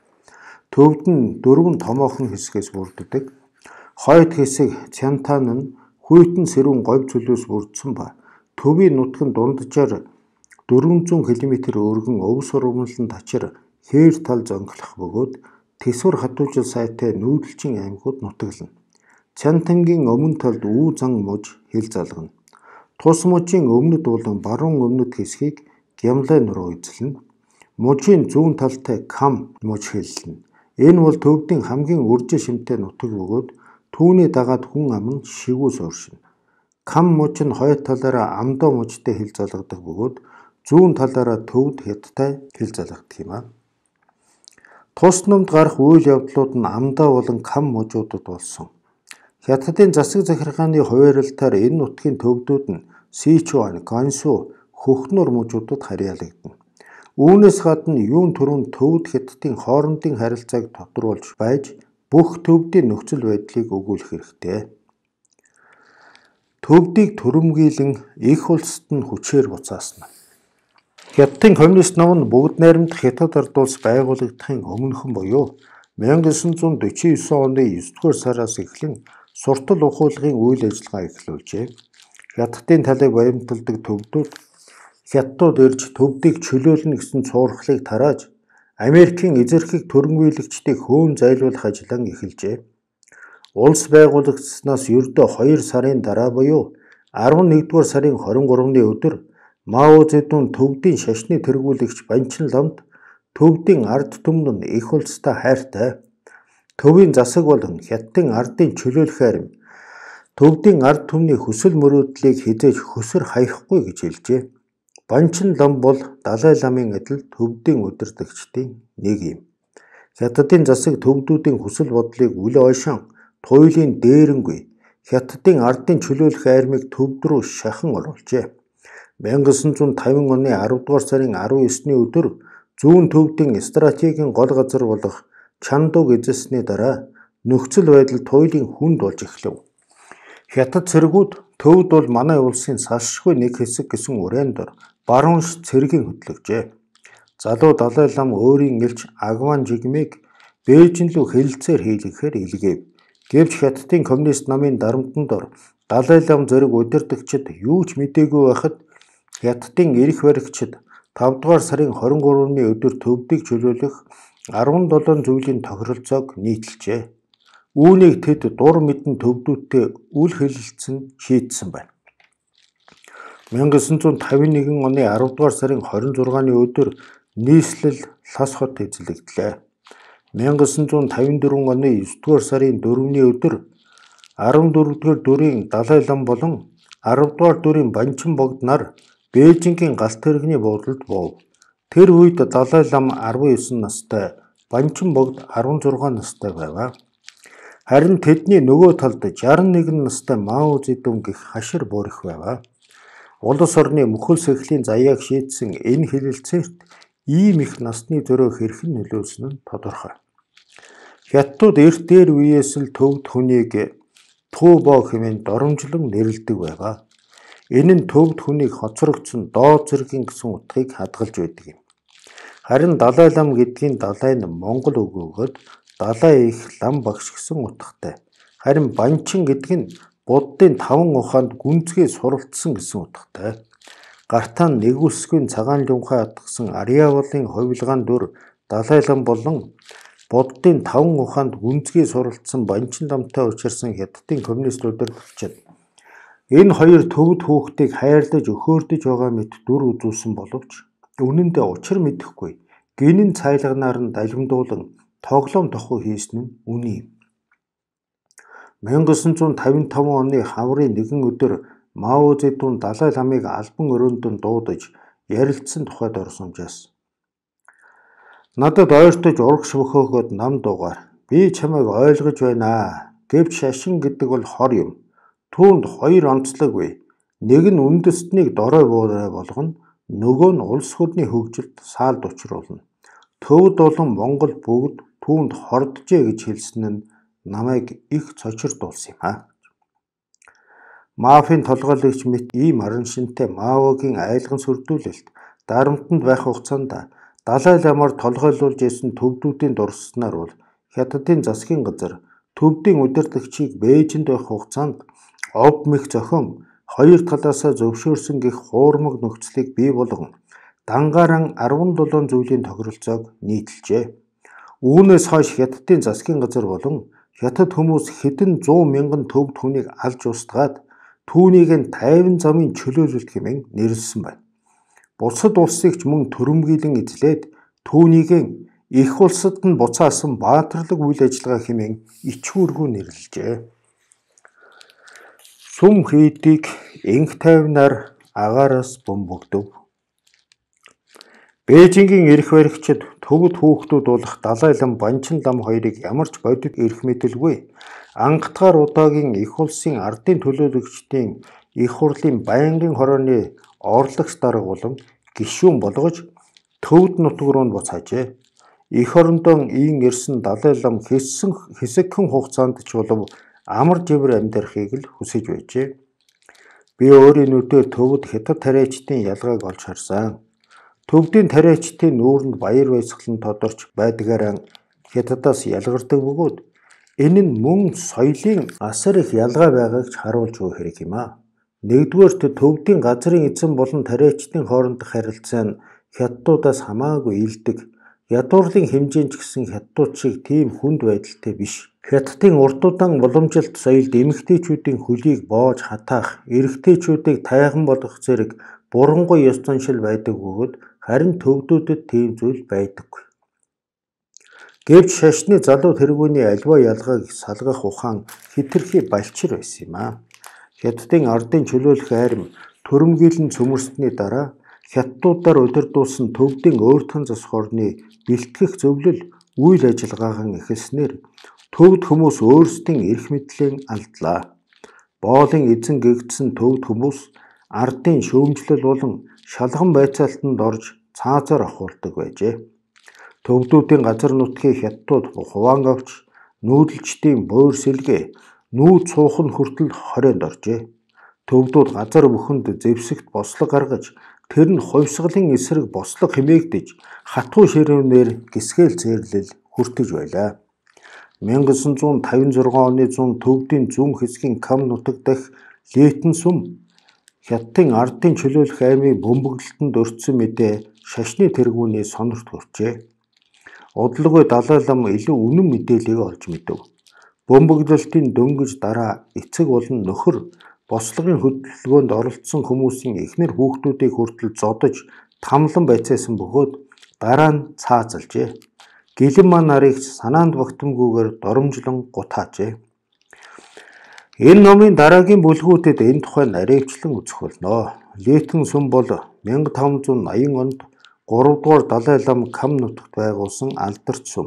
Төвд нь дөрвөн томоохон хэсгээс бүрддэг. Хойд хэсэг Цянтан нь хүйтэн сэрүүн говь цөлөөс бүрдсэн ба төвийн нутгийн дунджаар 400 км өргөн өвс ургамлан тачир хээр тал зөнгөлөх бөгөөд тэсвэр хатуужил сайтай нүүдэлчин аймагуд нутаглана. Цянтангийн өмнө талд үү зан муж хил залгана. Тус мужийн өмнөд болон баруун өмнөд хэсгийг гямлайн руу эзлэнэ. Мужийн зүүн талтай кам муж хэллэнэ. Энэ бол төвдийн хамгийн үржил шимтэй нутаг бөгөөд түүний дагаад хүн аман шигүү сууршина. Кам муж нь хоёр талаараа амдаа мужтай хил залгадаг бөгөөд зүүн талаараа төвд хятадтай хил залгаддаг юм аа. Тус номд гарах үйл явдлууд нь амдаа болон кам мужуудад болсон. Хятадын засаг захиргааны хуваарлалтаар энэ нутгийн төвдүүд нь Сычуан, Гансу, Хөхнөр мужуудад харьяалагдана. Үүнээс гадна юун төрөнд төвд хятадын хоорондын харилцааг тодруулж байж бүх төвдийн нөхцөл байдлыг өгүүлэх хэрэгтэй. Төвдийг төрөмгийлэн их улсад нь хүчээр буцаасна. Хятадын коммунист ном нь бүгд найрамдах Хятад ард улс байгуулагдахын өмнөхөн буюу 1949 оны 9-р сараас эхлэн суртал ухуулгын үйл ажиллагаа эхлүүлжээ. Хятадын талыг баримталдаг төвдүүд хятадууд ирж төвдгийг чөлөөлнө гэсэн цуурхлыг тарааж Америкийн эзэрхэг төрөнгөйлөгчдийг хөөн зайлуулах ажиллагаа эхэлжээ. Улс байгуулагдсанаас ердөө 2 сарын дараа буюу 11-р сарын 23-ны өдөр Мао Зэдун төвдийн шашны тэргүүлэгч Банчин Ламд төвдийн ард түмэн нь их улстай хайртай. Төвийн засаг болон хятадын ардын чөлөөлөх арим төвдийн ард түмний хүсэл мөрөөдлийг хизээж хөсөр хаяхгүй гэж хэлжээ. Банчин Лам бол Далай ламын адил төвдийн удирдагчдын нэг юм. Хятадын засаг төвдүүдийн хүсэл бодлыг үл ойшон туйлын дээрэнгүй хятадын ардын чөлөөлөх армийг төвд рүү шахан оруулжээ. 1950 оны 10 дугаар сарын 19-ний өдөр зүүн төвдийн стратегийн гол газар болох Чандуг эзэлсний дараа нөхцөл байдал туйлын хүнд болж эхлэв. Хятад цэргүүд төвд бол манай улсын салшгүй нэг хэсэг гэсэн урендор баруунш цэргийн хөтлөгжээ. Залуу Далай лам өөрийн элч Агван жигмиг Бээжин рүү хэлэлцээр хийлгэхээр илгээв. Гэвч Хятадын коммунист намын дарамтанд ор Далай лам зэрэг удирдагчид юу ч мэдээгүй байхад Хятадын эрх баригчид 5 дугаар сарын 23-ны өдөр төвдгийг чөлөөлөх 17 зүйлийн тохиролцоог нийтэлжээ. Үүнийг тэд дур мэдэн төвдүүдтэй үл хэлэлцэн шийдсэн байна. 1951 оны 10 дугаар сарын 26-ны өдөр нийслэл Лас хот эзлэгдлээ. 1954 оны 9 дугаар сарын 4-ний өдөр 14 дугаар дүрийн Далай лам болон 10 дугаар дүрийн Банчин богд нар Бээжингийн галт тэрэгний буудалд буув. Тэр үед Далай лам 19 настай, Банчин богд 16 настай байваа. Харин тэдний нөгөө талд 61 настай Мао Зэдүн гэх хашир бүрэх байваа. Улс орны мөхөл сэхлийн заяаг шийдсэн энэ хилэлцээрт ийм их насны зөрөө хэрхэн нөлөөлсөн нь тодорхой. Хятадууд эрт дээр үеэс л төвд хүнийг Туу боо хэмээн доромжлон нэрлдэг байваа. Энэ нь төвд хүнийг хоцрогдсон доод зэргийн гэсэн утгыг хадгалж байдаг юм. Харин Далай лам гэдгийн далай нь монгол үг өгөөд далай их лам багш гэсэн утгатай. Харин банчин гэдэг нь буддын таван ухаанд гүнзгий суралцсан гэсэн утгатай. Гартаан нэгүсгийн цагаан лунхай атгсан Ариавлын ховилгаан дүр Далай лам болон буддын таван ухаанд гүнзгий суралцсан банчин ламтай учирсан хятадын коммунист удирдлагчид Энэ хоёр төвд хүүхдийг хайрлаж өхөөрдөж байгаа мэт дүр үзүүлсэн боловч үнэн дээр учир мэдэхгүй гинэн цайлганаар нь далимдуулан тоглоом тохуу хийсэн нь үний юм. 1955 оны хаврын нэгэн өдөр Мао Зэдун Далай ламыг албан өрөөндөн дуудаж ярилцсан тухайд орсомжаас. Надад ойртож урагш бөхөөгөөд нам дуугаар би чамайг ойлгож байна гэвч шашин гэдэг бол хор юм Түүнд хоёр онцлог бий. Нэг нь үндэстнийг дорой буурай болгоно, нөгөө нь улс төрний хөгжилд саалд учруулна. Төвд болон Монгол бүгд түүнд хорджээ гэж хэлсэн нь намайг их цочирдуулсан юм аа. Мафийн толгойлогч мэт ийм орон шинтэй Маогийн айлгын сүрдүүлэлт дарамтнд байх хугацаанд Далай ламаар толгойлуулж ирсэн төвдүүдийн дурсснаар бол хятадын засгийн газар төвдийн удирдлагчийг Бээжинд байх хугацаанд овмих зохион хоёр талаасаа зөвшөөрсөн гих хуурмаг нөхцөлийг бий болгон дангаран 17 зүйлийн тохиролцоог нийтэлжээ. Үүнээс хойш хятадын засгийн газар болон хятад хүмүүс хэдэн 100 мянган төвд хүнийг алж устгаад түүнийг нь тайван замын чөлөөлөлт хэмээн нэрлсэн байна. Бусад улсыгч мөн төрөмгийлэн эзлээд түүнийг нь их улсад нь буцаасан баатарлаг үйл ажиллагаа хэмээн ичгүүргүй нэрлэлжээ сүм хийдийг инх тайвнаар агаараас бөмбөгдөв. Бээжингийн эрх баригчид төвд хүүхдүүд болох Далайлан Банчин лам хоёрыг ямар ч бодит эрх мэдэлгүй ангатгаар удаагийн их улсын ардын төлөөлөгчдийн их хурлын байнгын хорооны орлогч дарга болон гишүүн болгож төвд нутг руу нь буцаажээ. Эх орондоо ийн ирсэн Далайлам хэссэн хэсэгхэн хугацаанд ч болов амар живэр амьдрахыг л хүсэж байжээ. Би өөрийн нүдээр төвд хятад тариачдын ялгааг олж харсан. Төвдийн тариачдын нүүрэнд баяр баясгалан тодорч байдгаараа хятадаас ялгардаг бөгөөд энэ нь мөн соёлын асар их ялгаа байгааг харуулж өгөх хэрэг юм аа. Нэгдүгээр төвдийн газрын эзэн болон тариачдын хоорондох харилцаа нь хятадуудаас хамаагүй илдэг. Ядуурлын хэмжээнд ч гэсэн хятадууд шиг тийм хүнд байдалтай биш Хятадын урт удаан уламжилт соёлд эмэгтэйчүүдийн хөлийг боож хатаах, эрэгтэйчүүдийг тайхан болгох зэрэг бурангуй ёс заншил байдаг бөгөөд харин төвдүүдэд тийм зүйл байдаггүй. Гэвч шашны залуу тэргүүний альва ялгааг салгах ухаан хитрхи балчир байсан юм аа. Хятадын ардын чөлөөлөх айрам төрөмгийлэн цөмөрсөний дараа хятадуудаар удирдуулсан төвдийн өөртөн зас хорны бэлтгэх зөвлөл үйл ажиллагаахан эхэлснээр Төвд хүмүүс өөрсдийн эрх мэдлийн алдлаа. Боолын эзэн гэгдсэн төвд хүмүүс ардын шөөмжлөл болон шалхан байцаалтанд орж цаазаар ахуулдаг байжээ. Төвдүүдийн газар нутгийн хятадууд хуваан авч нүүдэлчдийн буур сэлгээ нүүд суух нь хүртэл хорионд оржээ. Төвдүүд газар бүхэнд зэвсэгт бослог гаргаж тэр нь хувьсгалын эсрэг бослог хэмээгдэж хатуу ширээнээр гисгэл зэрлэл хүртэж байлаа. 1956 оны зун төвдийн зүүн хэсгийн Кам нутаг дахь Лейтэн сүм Хятадын ардын чөлөөлөх аймгийн бөмбөглөлтөнд өртсөн мэдээ шашны тэргүүний сонорт хүрчээ. Удалгүй Далай лам илүү үнэн мэдээллийг олж мэдв. Бөмбөглөлтийн дөнгөж дараа эцэг болон нөхөр бослогын хөдөлгөөнд оролцсон хүмүүсийн эхнэр хүүхдүүдийг хүртэл зодож тамлан байцаасан бөгөөд дараа нь цаазалжээ. Гэлэн маа нарыг санаанд багтамгүйгээр доромжлон гутаажээ. Энэ номын дараагийн бүлгүүдэд энэ тухай наривчлан үзэх болно. Лейтэн сүм бол 1580 онд 3 дугаар Далай лам Кам нутагт байгуулсан алдарч сүм.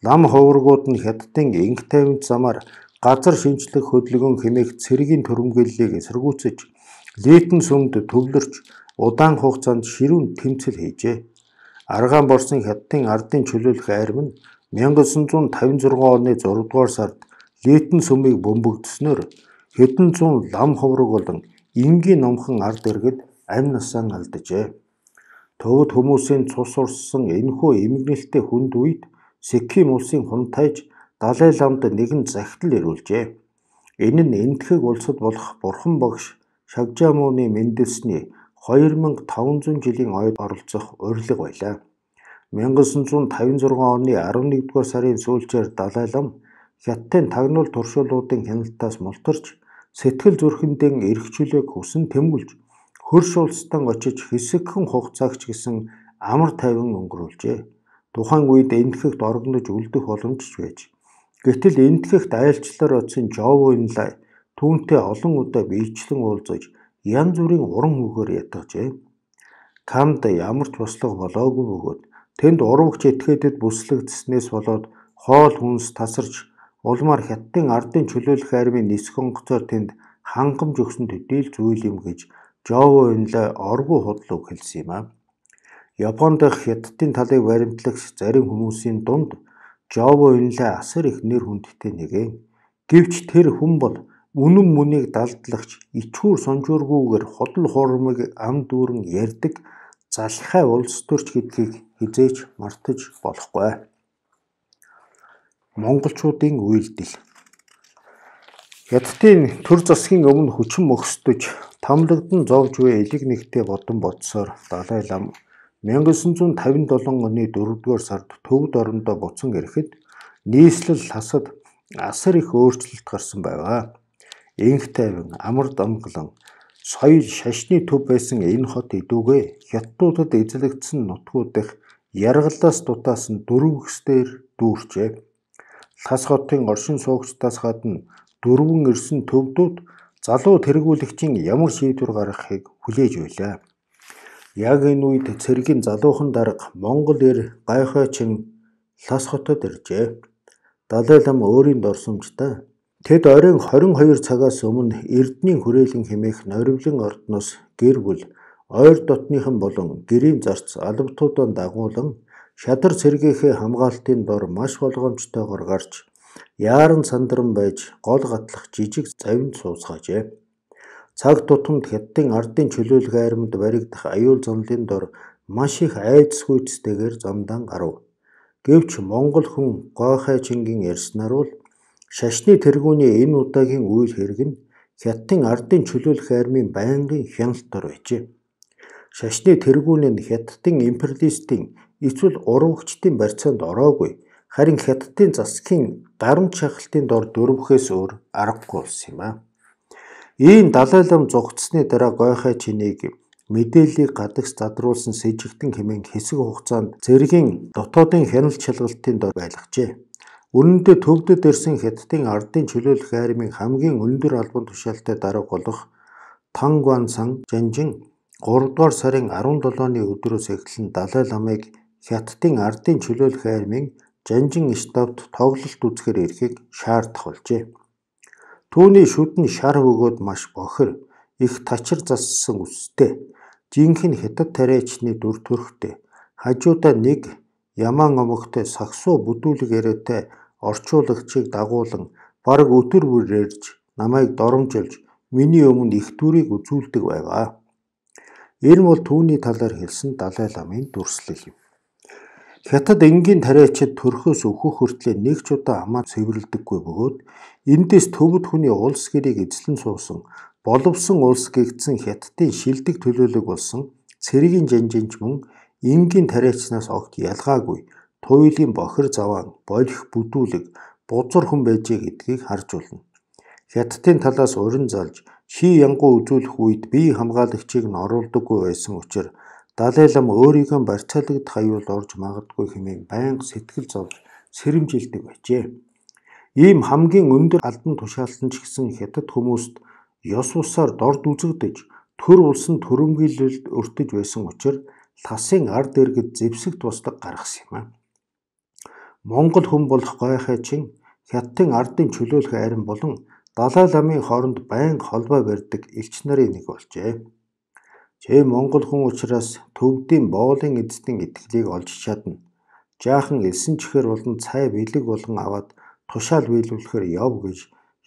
Лам ховргууд нь хятадын инг тавинд замаар газар шинжлэх хөдөлгөөн хэмээх цэргийн төрөмгөллийг эсэргүүцэж, лейтэн сүмд төвлөрч удаан хугацаанд ширүүн тэмцэл хийжээ. Аргаан борсны хятадын ардын чөлөөлөх айрам нь 1956 оны 6 дугаар сард Лейтэн сүмийг бөмбөгдснөөр хэдэн зуун лам ховрог болон энгийн номхон ард иргэд амь насаан алджээ. Төвд хүмүүсийн цус урссан энэхүү эмгэнэлтэй хүнд үед Секким улсын хунтайж Далай ламд нэгэн захидал ирүүлжээ. Энэ нь эндхэг улсад болох бурхан багш Шагжамууны мэндэлсний 2500 жилийн ойд оролцох урилга байлаа. 1956 оны 11-р сарын сүүлчээр Далайлам хятадын тагнуул туршуулуудын хяналтаас мултарч сэтгэл зүрхэндээ эрхчлөөг хүсэн тэмүүлж хөрш улстан очиж хэсэгхэн хугацаагч гэсэн амар тайван өнгөрүүлжээ. Тухайн үед эндхэхт орогнож үлдэх боломжч байж. Гэтэл эндхэхт айлчлаар оцсон Жовоинлай түүнтэй олон удаа биечлэн уулзаж янз бүрийн уран үгээр ятгажээ. Камд ямар ч бослого болоогүй бөгөөд тэнд урвагч этгээдэд бүслэгдснээс болоод хоол хүнс тасарч улмаар хятадын ардын чөлөөлөх армийн нисэх онгоцоор тэнд хангамж өгсөн төдийл зүйл юм гэж Жоо Инлэ оргүй худлаа хэлсэн юм аа. Японд дэх хятадын талыг баримтлах зарим хүмүүсийн дунд Жоо Инлэ асар их нэр хүндтэй нэгэ. Гэвч тэр хүн бол үнэн мөнийг далдлагч ичхүүр сонжуургүйгээр ходол хурмыг ам дүүрэн ярддаг залхай улс төрч гэдгийг хизээч мартаж болохгүй. Монголчуудын үйлдэл Ядтын төр засгийн өмнө хүчин мөхсдөж тамлагдан зовж буй элэг нэгтэй бодон бодсоор Далай лам 1957 оны 4-р сард төвд орондоо буцан ирэхэд нийслэл хасад асар их өөрчлөлт гарсан байваа энх тайван, амар донголон, соёл шашны төв байсан энэ хот идүүгээ хятадуудад эзлэгдсэн нутгууд дэх яргалаас дутаасан дөрвөгсдөр дүүрчээ. Лхас хотын оршин суугчдаас гадна дөрвөн ирсэн төвдүүд залуу тэргүүлэгчийн ямар шийдвэр гаргахыг хүлээж байлаа. Яг энэ үед цэргийн залуухан дарга Монгол ир гайхойчин Лхас хотод иржээ. Далай лам өөрийн дорсомжтой Тэд оройн 22 цагаас өмнө Эрдэнийн хүрээлэн хэмээх норивлын ордноос гэр бүл, ойр дотныхан болон гэрийн зарц албатуудаа дагуулan шадар цэргийнхээ хамгаалтын дор маш болгоомжтойгоор гарч яаран сандран байж гол гатлах жижиг завинд суусгаажээ. Цаг тутамд хятадын ардын чөлөөлгөө аримд баригдах аюул занлын дор маш их айдсгүйцтэйгээр замдан гарав. Гэвч монгол хүн гойхай чингийн ярьснаар бол Шашны тэргүүний энэ удаагийн үйл хэрэг нь Хятадын ардын чөлөөлөх армийн байнгын хяналтаар байжээ. Шашны тэргүүн нь Хятадын империалистийн эсвэл урвагчдын барьцаанд ороогүй харин Хятадын засгийн дарамт шахалтын дор дөрвөхөөс өөр аргагүй болсон юм аа. Ийм далайлам зугцсны дараа гойхой чинийг мэдээллийг гадагш задруулсан сэжигтэн хэмээн хэсэг хугацаанд зэргийн дотоодын хяналт шалгалтын дор байлгажээ. Үнэндээ төвдөд ирсэн Хятадын ардын чөлөөлөх армийн хамгийн өндөр албан тушаалтай дарга болох Тангвансан Жанжин 3 дугаар сарын 17-ны өдрөөс эхлэн Далай ламыг Хятадын ардын чөлөөлөх армийн Жанжин штабт тоглолт үзэхэр эрхийг шаардах болжээ. Түүний шүд нь шар бөгөөд маш бохир, их тачир зассан үстэй. Жинхэнэ хятад тариачны дүр төрхтэй. Хажуудаа нэг яман омогтой сагсуу бүдүүлэг яриатай орчуулагчийг дагуулan бараг өдөр бүр ирж намайг доромжилж миний өмнө их дүрийг үзүүлдэг байгаа. Энэ бол түүний талаар хэлсэн Далай ламын дүрслэл юм. Хятад энгийн тариачид төрхөөс өөхөх хүртлээр нэг ч удаа амаа цэвэрлдэггүй бөгөөд эндээс төвд хүний улс гэрийг эзлэн суусан боловсон улс гэгдсэн хятадын шилдэг төлөөлөг болсон цэргийн жанжинч мөн энгийн тариачнаас огт ялгаагүй туйлын бохир заваан, болох бүдүүлэг, бузар хүн байжээ гэдгийг харж болно. Хятадын талаас урин залж, ши янгу үзүүлэх үед бие хамгаалагчийг нь оруулдаггүй байсан учраас Далайлам өөрийгөө барьцаалагдах аюул орж магадгүй хэмээн байнга сэтгэл зовж сэрэмжилдэг байжээ. Ийм хамгийн өндөр албан тушаалтан ч гэсэн хятад хүмүүст ёс усаар дорд үзэгдэж, төр улс нь төрөмгийлэлд өртөж байсан учраас ласын ард иргэд зэвсэгт бусдаг гаргасан юм аа. Монгол хүн болох гойхой чин хятадын ардын чөлөөлөх айран болон Далай ламын хооронд байнга холбоо барьдаг элч нарын нэг болжээ. Жээ Монгол хүн учраас төвдийн боолын эзэдийн итгэлийг олж чадна. Жаахан элсэн чихэр болон цай бэлэг болгон аваад тушаал биелүүлэхээр яв гэж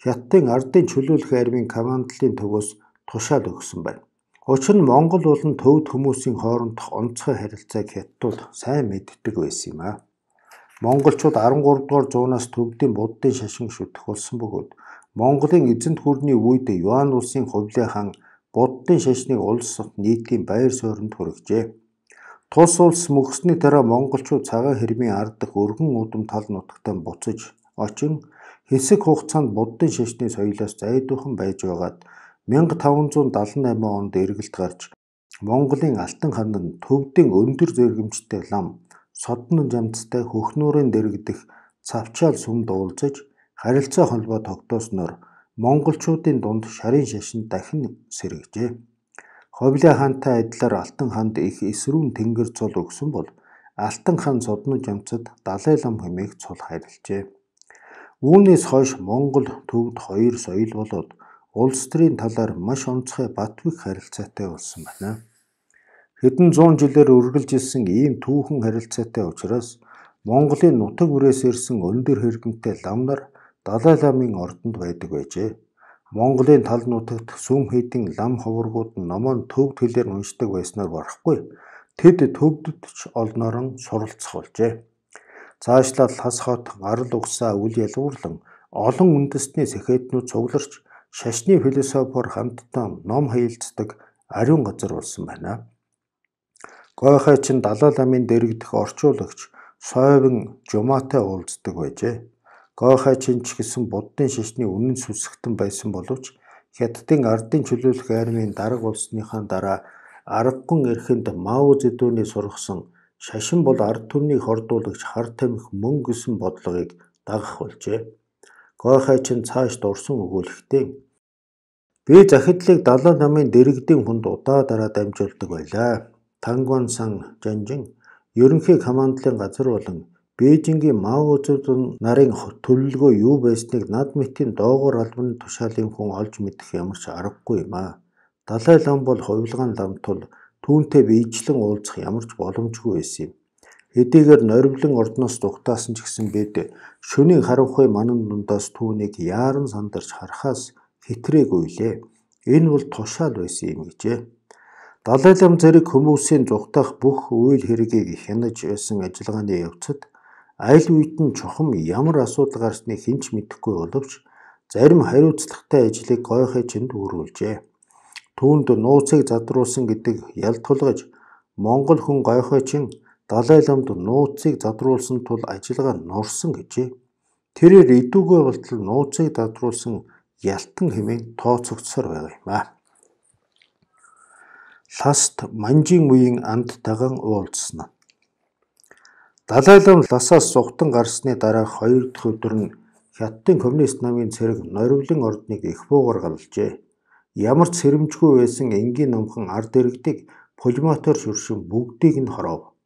хятадын ардын чөлөөлөх армийн командлын төвөөс тушаал өгсөн байна. Учир нь Монгол болон төвд хүмүүсийн хоорондох онцгой харилцааг хятадууд сайн мэддэг байсан юм аа монголчууд 13 дугаар зуунаас төвдийн буддын шашин шүтэх болсон бөгөөд Монголын эзэнт гүрний үед Юан улсын Хувлын хан буддын шашныг улс сот нийтийн байр сууринд хүргэжээ. Тус улс мөхсний дараа монголчууд цагаан хэрмийн ард дах өргөн удам тал нутагтай буцаж очин хэсэг хугацаанд буддын шашны соёлоос зайдуухан байж байгаад 1578 онд эргэлт гарч Монголын Алтан хананд төвдийн өндөр зэргэмжтэй лам содон жамцтай хөхнүүрийн дэргэдэх цавчаал сүмд уулзаж харилцаа холбоо тогтоосноор монголчуудын дунд шарын шашин дахин сэргэжээ. Ховлын хаантай адилаар Алтан хаанд их эсрүүн тэнгэр цул өгсөн бол Алтан хаан содон жамцад Далай лам хэмээх цул хайрлжээ. Үүнээс хойш Монгол төвд хоёр соёл болоод улс төрийн талаар маш онцгой Батвиг харилцаатай болсон байна хэдэн зуун жилээр үргэлж ирсэн ийм түүхэн харилцаатай учраас Монголын нутаг бүрээс ирсэн өндөр хэрэгмтэй лам нар Далай ламын ордонд байдаг байжээ. Монголын тал нутагт сүм хийдин лам ховоргууд нь номон төвд хэлээр уншдаг байснаар барахгүй тэд төвдөд ч олноорон суралцах болжээ. Цаашлаад хас хот гарал угсаа үл ялгуурлан олон үндэстний сэхэтнүүд цугларч шашны философор хамтдаа ном хаилцдаг ариун газар болсон байна. Гойхой чинь далай ламын дэргэдэх орчуулагч Сойвин Жуматай уулздаг байжээ. Гойхой чинь ч гэсэн буддын шашны үнэн сүсгтэн байсан боловч Хятадын ардын чөлөөлөх армийн дарга улсныхаа дараа аргагүй эрхэнд Мао Зэдүүний сургасан шашин бол ард түмний хордуулагч хар тамхи мөн гэсэн бодлогыг дагах болжээ. Гойхой чинь цааш дурсан өгөөлөхдөө би захидлыг 70 намын дэргэдийн хүнд удаа дараа дамжуулдаг байлаа. Тангон сан Жанжин ерөнхий командлын газар болон Бээжингийн Мао үзэвдэн нарын төлөлгөө юу байсныг над мэтийн доогуур албаны тушаалын хүн олж мэдэх ямар ч аргагүй юм аа. Далай лам бол хувилгаан лам тул түүнтэй биечлэн уулзах ямар ч боломжгүй байсан юм. Хэдийгээр норивлон ордноос дугтаасан ч гэсэн бид шөнийн харанхуй манан дундаас түүнийг яаран сандарч харахаас хитрээгүй лээ. Энэ бол тушаал байсан юм гэжээ. Далайлам зэрэг хүмүүсийн зүгтах бүх үйл хэргийг хянаж байсан ажиллагааны явцад аль үед нь чухам ямар асуудал гарсныг хинч мэдэхгүй боловч зарим хариуцлагатай ажлыг гойхой чинд үргэлжээ. Түүнд нууцыг задруулсан гэдэг ялтгуулгаж Монгол хүн гойхой чин Далайламд нууцыг задруулсан тул ажиллагаа нурсан гэжээ. Тэрээр идүүгөө болтол нууцыг задруулсан ялтан хэмээн тооцогдсоор байгаа юм аа. Ласт Манжийн үеийн амттайган уулзсан. Далайлам Ласаас сухтан гарсны дараа хоёр дахь өдөр нь Хятадын коммунист намын цэрэг норивлын ордныг их буугаар галжээ. Ямар ч сэрэмжгүй байсан энгийн номхон ард иргэдийг пулемотор шүршин бүгдийг нь хоров.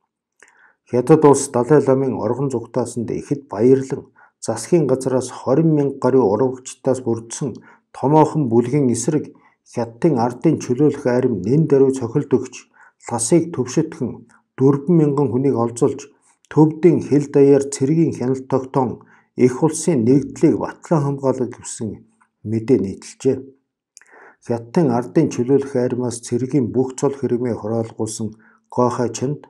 Хятад улс Далайламын оргон зугтаасанд ихэд баярлан засгийн газраас 20 мянга гаруй урагчдаас бүрдсэн томоохон бүлгийн эсрэг хятадын ардын чөлөөлөх айрам нэн даруй цохилт өгч ласыг төвшөтгөн 40000 хүнийг олзуулж төвдийн хил даяар цэргийн хяналт тогтоон их улсын нэгдлийг батлан хамгаалах гэсэн мэдээ нийтэлжээ. Хятадын ардын чөлөөлөх аймаас цэргийн бүх цол хэрэгмээ хураалгуулсан Гохай чанд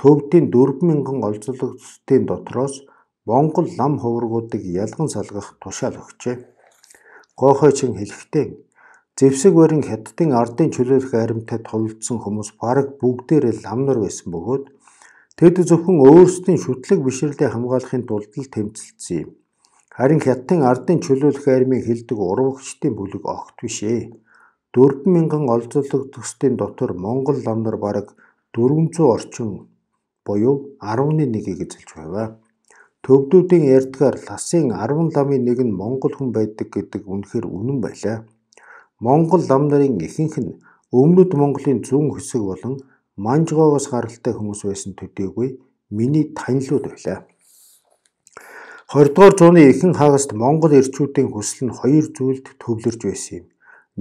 төвдийн 40000 олзлогчдын дотроос Монгол лам хуваргуудыг ялган салгах тушаал өгчээ. Гохой чин хэлэхдээ Зевсэг барин хятадын ардын чөлөөлөх аримтай тулдсан хүмүүс бараг бүгдээрээ лам нар байсан бөгөөд тэд зөвхөн өөрсдийн шүтлэг бишрэлээ хамгаалахын тулд л тэмцэлцсэн юм. Харин хятадын ардын чөлөөлөх армийг хилдэг урвагчдын бүлэг огт бишээ. 40000 олзлог төстийн дотор Монгол лам нар бараг 400 орчим буюу 11-ийг эзэлж байваа. Төвдүүдийн ярдгаар ласын 10 ламын нэг нь монгол хүн байдаг гэдэг үнэхээр үнэн байлаа. Монгол лам нарын ихэнх нь өмнөд Монголын зүүн хэсэг болон Манжгоогоос гаралтай хүмүүс байсан төдийгүй миний танилуд байлаа. 20 дугаар зууны ихэнх хагаст Монгол ирчүүдийн хүсэл нь хоёр зүйлд төвлөрж байсан юм.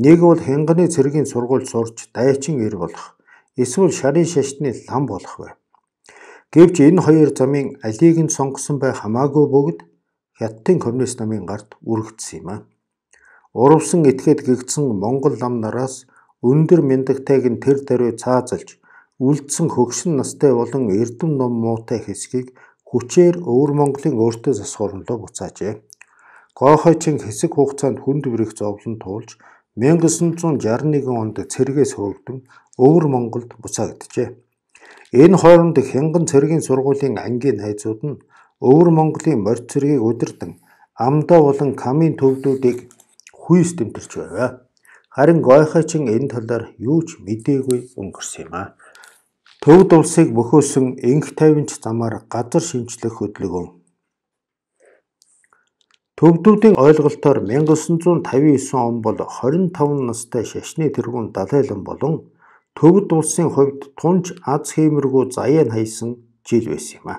Нэг бол хянганы цэргийн сургууль сурч дайчин ир болох, эсвэл шарын шашны лам болох байв. Гэвч энэ хоёр замын алийг нь сонгосон бай хамаагүй бөгд Хятадын коммунист намын гарт үргэлжсэн юм аа урвсан этгээд гэгдсэн Монгол лам нараас өндөр мэндэгтэйг нь тэр даруй цаазалж үлдсэн хөгшин настай болон эрдэм ном муутай хэсгийг хүчээр өвөр Монголын өөртөөс асгуурнлоо буцаажээ. Гохойчин хэсэг хугацаанд хүнд бүрэх зовлон туулж 1961 онд цэргээс хөөгдөн өвөр Монголд буцаагджээ. Энэ хооронд Хянган цэргийн сургуулийн ангийн найзууд нь өвөр Монголын морь цэргийг удирдан амдаа болон камын төвдүүдийг хүйс дэмтэрч байваа. Харин Гойхой чин энэ талаар юу ч мэдээгүй өнгөрсөн юм а. Төвд улсыг бөхөөсөн инх тавинч замаар газар шинжлэх хөдөлгөөн Төвдүүдийн ойлголтоор 1959 он бол 25 настай шашны тэргүүн Далайлан болон төвд улсын хувьд тунж аз хиймэргүй заяан хайсан жил байсан юм а.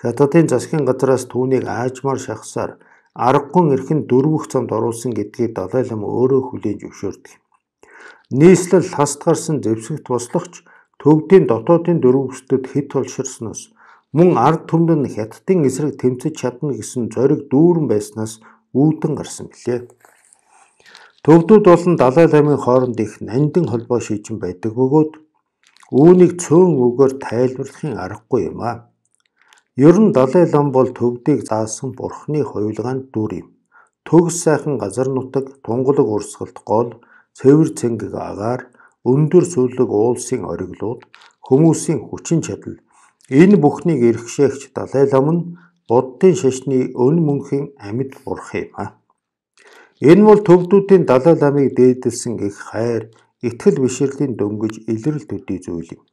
Хятадын засгийн газраас түүнийг аажмаар шахсаар аргагүй эрхэнд дөрвөх цамд оруулсан гэдгийг Далай лама өөрөө хүлээн зөвшөөрдөг. Нийслэл хаст гарсан зэвсэгт бослогч төвдийн дотоодын дөрвөсдөд хэд тулширсноос мөн ард түмэн хятадын эсрэг тэмцэж чадна гэсэн зориг дүүрэн байснаас үүдэн гарсан билээ. Төвдүүд болон Далай ламын хооронд их нандин холбоо шийжин байдаг бөгөөд үүнийг цөөн үгээр тайлбарлахын аргагүй юм аа. Ер нь Далай лам бол төвдийг заасан бурхны хувилгаанд дүр юм. Төгс сайхан газар нутаг, тунгалаг урсгалт гол, цэвэр цэнгэг агаар, өндөр сүлэг уулсын ориглууд, хүмүүсийн хүчин чадал. Энэ бүхнийг эрхшээгч Далай лам нь Буддын шашны өн мөнхийн амьд бурх юм а. Энэ бол төвдүүдийн Далай ламыг дээдэлсэн их хайр, итгэл бишрэлийн дөнгөж илрэл төдий зүйл юм.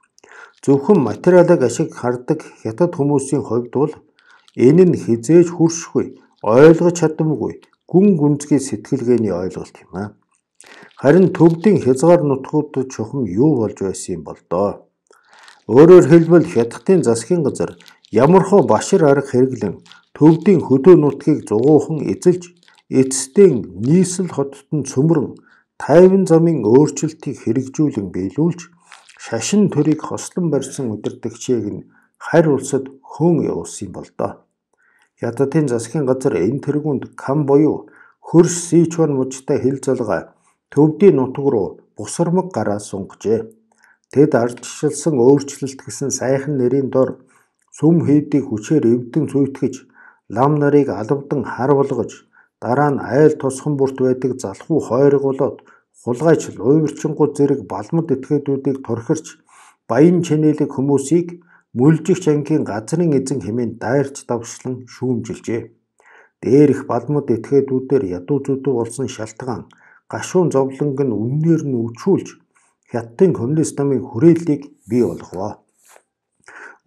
Зөвхөн материалыг ашиг хардаг хятад хүмүүсийн хувьд бол энэ нь хизээж хуршгүй, ойлгож чадамгүй, гүн гүнзгий сэтгэлгээний ойлголт юм аа. Харин төвдийн хязгаар нутгууд чухам юу болж байсан юм бол доо. Өөрөөр хэлбэл хятадын засгийн газар ямархуу башир арга хэрэглэн төвдийн хөдөө нутгийг зугуухан эзэлж эцсийн нийслэл хотод нь цөмрөн тайван замын өөрчлөлтийг хэрэгжүүлэн биелүүлж шашин төрийг хослон барьсан удирдагчийг нь харь улсад хөөн явуулсан юм бол доо. Ядатын засгийн газар энэ тэргуунд кам буюу хөрс Сичуан мужтай хил залгаа төвдийн нутг руу бусармаг гараа сунгажээ. Тэд ардчилсан өөрчлөлт гэсэн сайхан нэрийн дор сүм хийдийг хүчээр эвдэн зүйтгэж лам нарыг алавдан хар болгож дараа нь айл тусхан бүрт байдаг залхуу хойрголоод хулгайчил, уйварчингууд зэрэг балмад этгээдүүдийг турхирч баян чинэлэг хүмүүсийг мөлжигч ангийн газрын эзэн хэмээн дайрч давшлан шүүмжилжээ. Дээр их балмад этгээдүүдээр ядуу зүдүү болсон шалтгаан гашуун зовлонг нь үннээр нь өвчүүлж хятадын коммунист намын хүрээллийг бий болгов.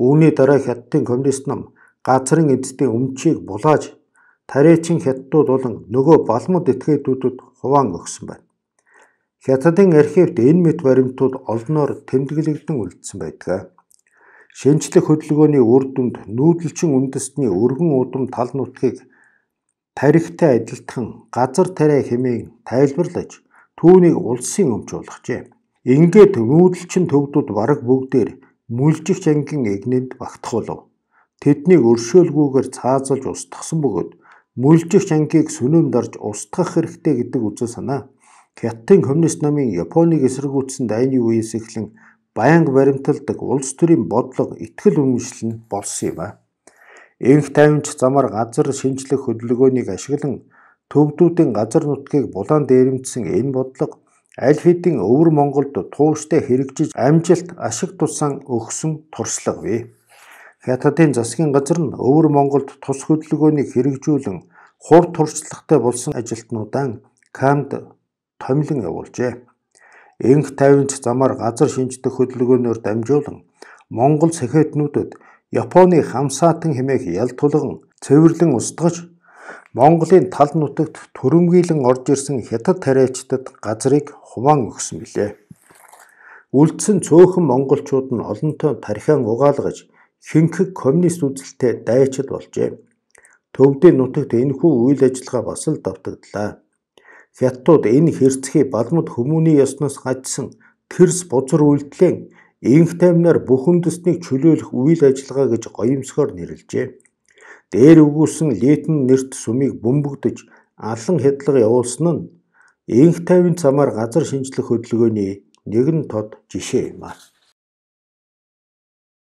Үүний дараа хятадын коммунист нам газрын эзэдийн өмчийг булааж тариачин хятадууд болон нөгөө балмад этгээдүүдэд хуваан өгсөн байна. Хятадын архивт энэ мэт баримтууд олноор тэмдэглэгдэн үлдсэн байдаг. Шинжлэх хөдөлгөөний үр дүнд нүүдэлчин үндэстний өргөн удам тал нутгийг тарихтай адилтхан газар тариа хэмээн тайлбарлаж түүнийг улсын өмч болгожээ. Ингээд нүүдэлчин төвдүүд бараг бүгдээр мүлжигч ангийн эгнэнд багтахулав. Тэднийг өршөөлгүйгээр цаазалж устгасан бөгөөд мүлжигч ангийг сүнэн дарж устгах хэрэгтэй гэдэг үзэл санаа Хятадын коммунист намын Японыг эсэргүүцсэн дайны үеэс эхлэн байнга баримталдаг улс төрийн бодлого ихтгэл үнэмшил нь болсон юм а. Энх тайванч замаар газар шинжлэх хөдөлгөөнийг ашиглан төвдүүдийн газар нутгийг булаан дээрэмдсэн энэ бодлого аль хэдийн өвөр Монголд тууштай хэрэгжиж амжилт ашиг тусан өгсөн туршлага бий. Хятадын засгийн газар нь өвөр Монголд тус хөдөлгөөнийг хэрэгжүүлэн хурд туршлагатай болсон ажилтнуудаа Камд томилон явуулжээ. Энх тайванч замаар газар шинждэх хөдөлгөөнөөр дамжуулан Монгол сэхэтнүүдэд Японы хамсаатан хэмээх ял тулган цэвэрлэн устгаж Монголын тал нутагт төрөмгийлэн орж ирсэн хятад тариачдад газрыг хумаан өгсөн билээ. Үлдсэн цөөхөн монголчууд нь олонтоо тархиан угаалгаж хинхэг коммунист үзэлтэй дайчид болжээ. Төвдийн нутагт энэхүү үйл ажиллагаа бас л давтагдлаа. Хятадууд энэ хэрцгий балмад хүмүүний ёсноос гажсан тэрс бузар үйлдлийн инх таймнаар бүх үндэснийг чөлөөлөх үйл ажиллагаа гэж гоёмсгоор нэрлэжээ. Дээр өгүүлсэн лейтэн нэрт сүмийг бөмбөгдөж алан хядлага явуулсан нь инх таймын замаар газар шинжлэх хөдөлгөөний нэгэн тод жишээ юм аа.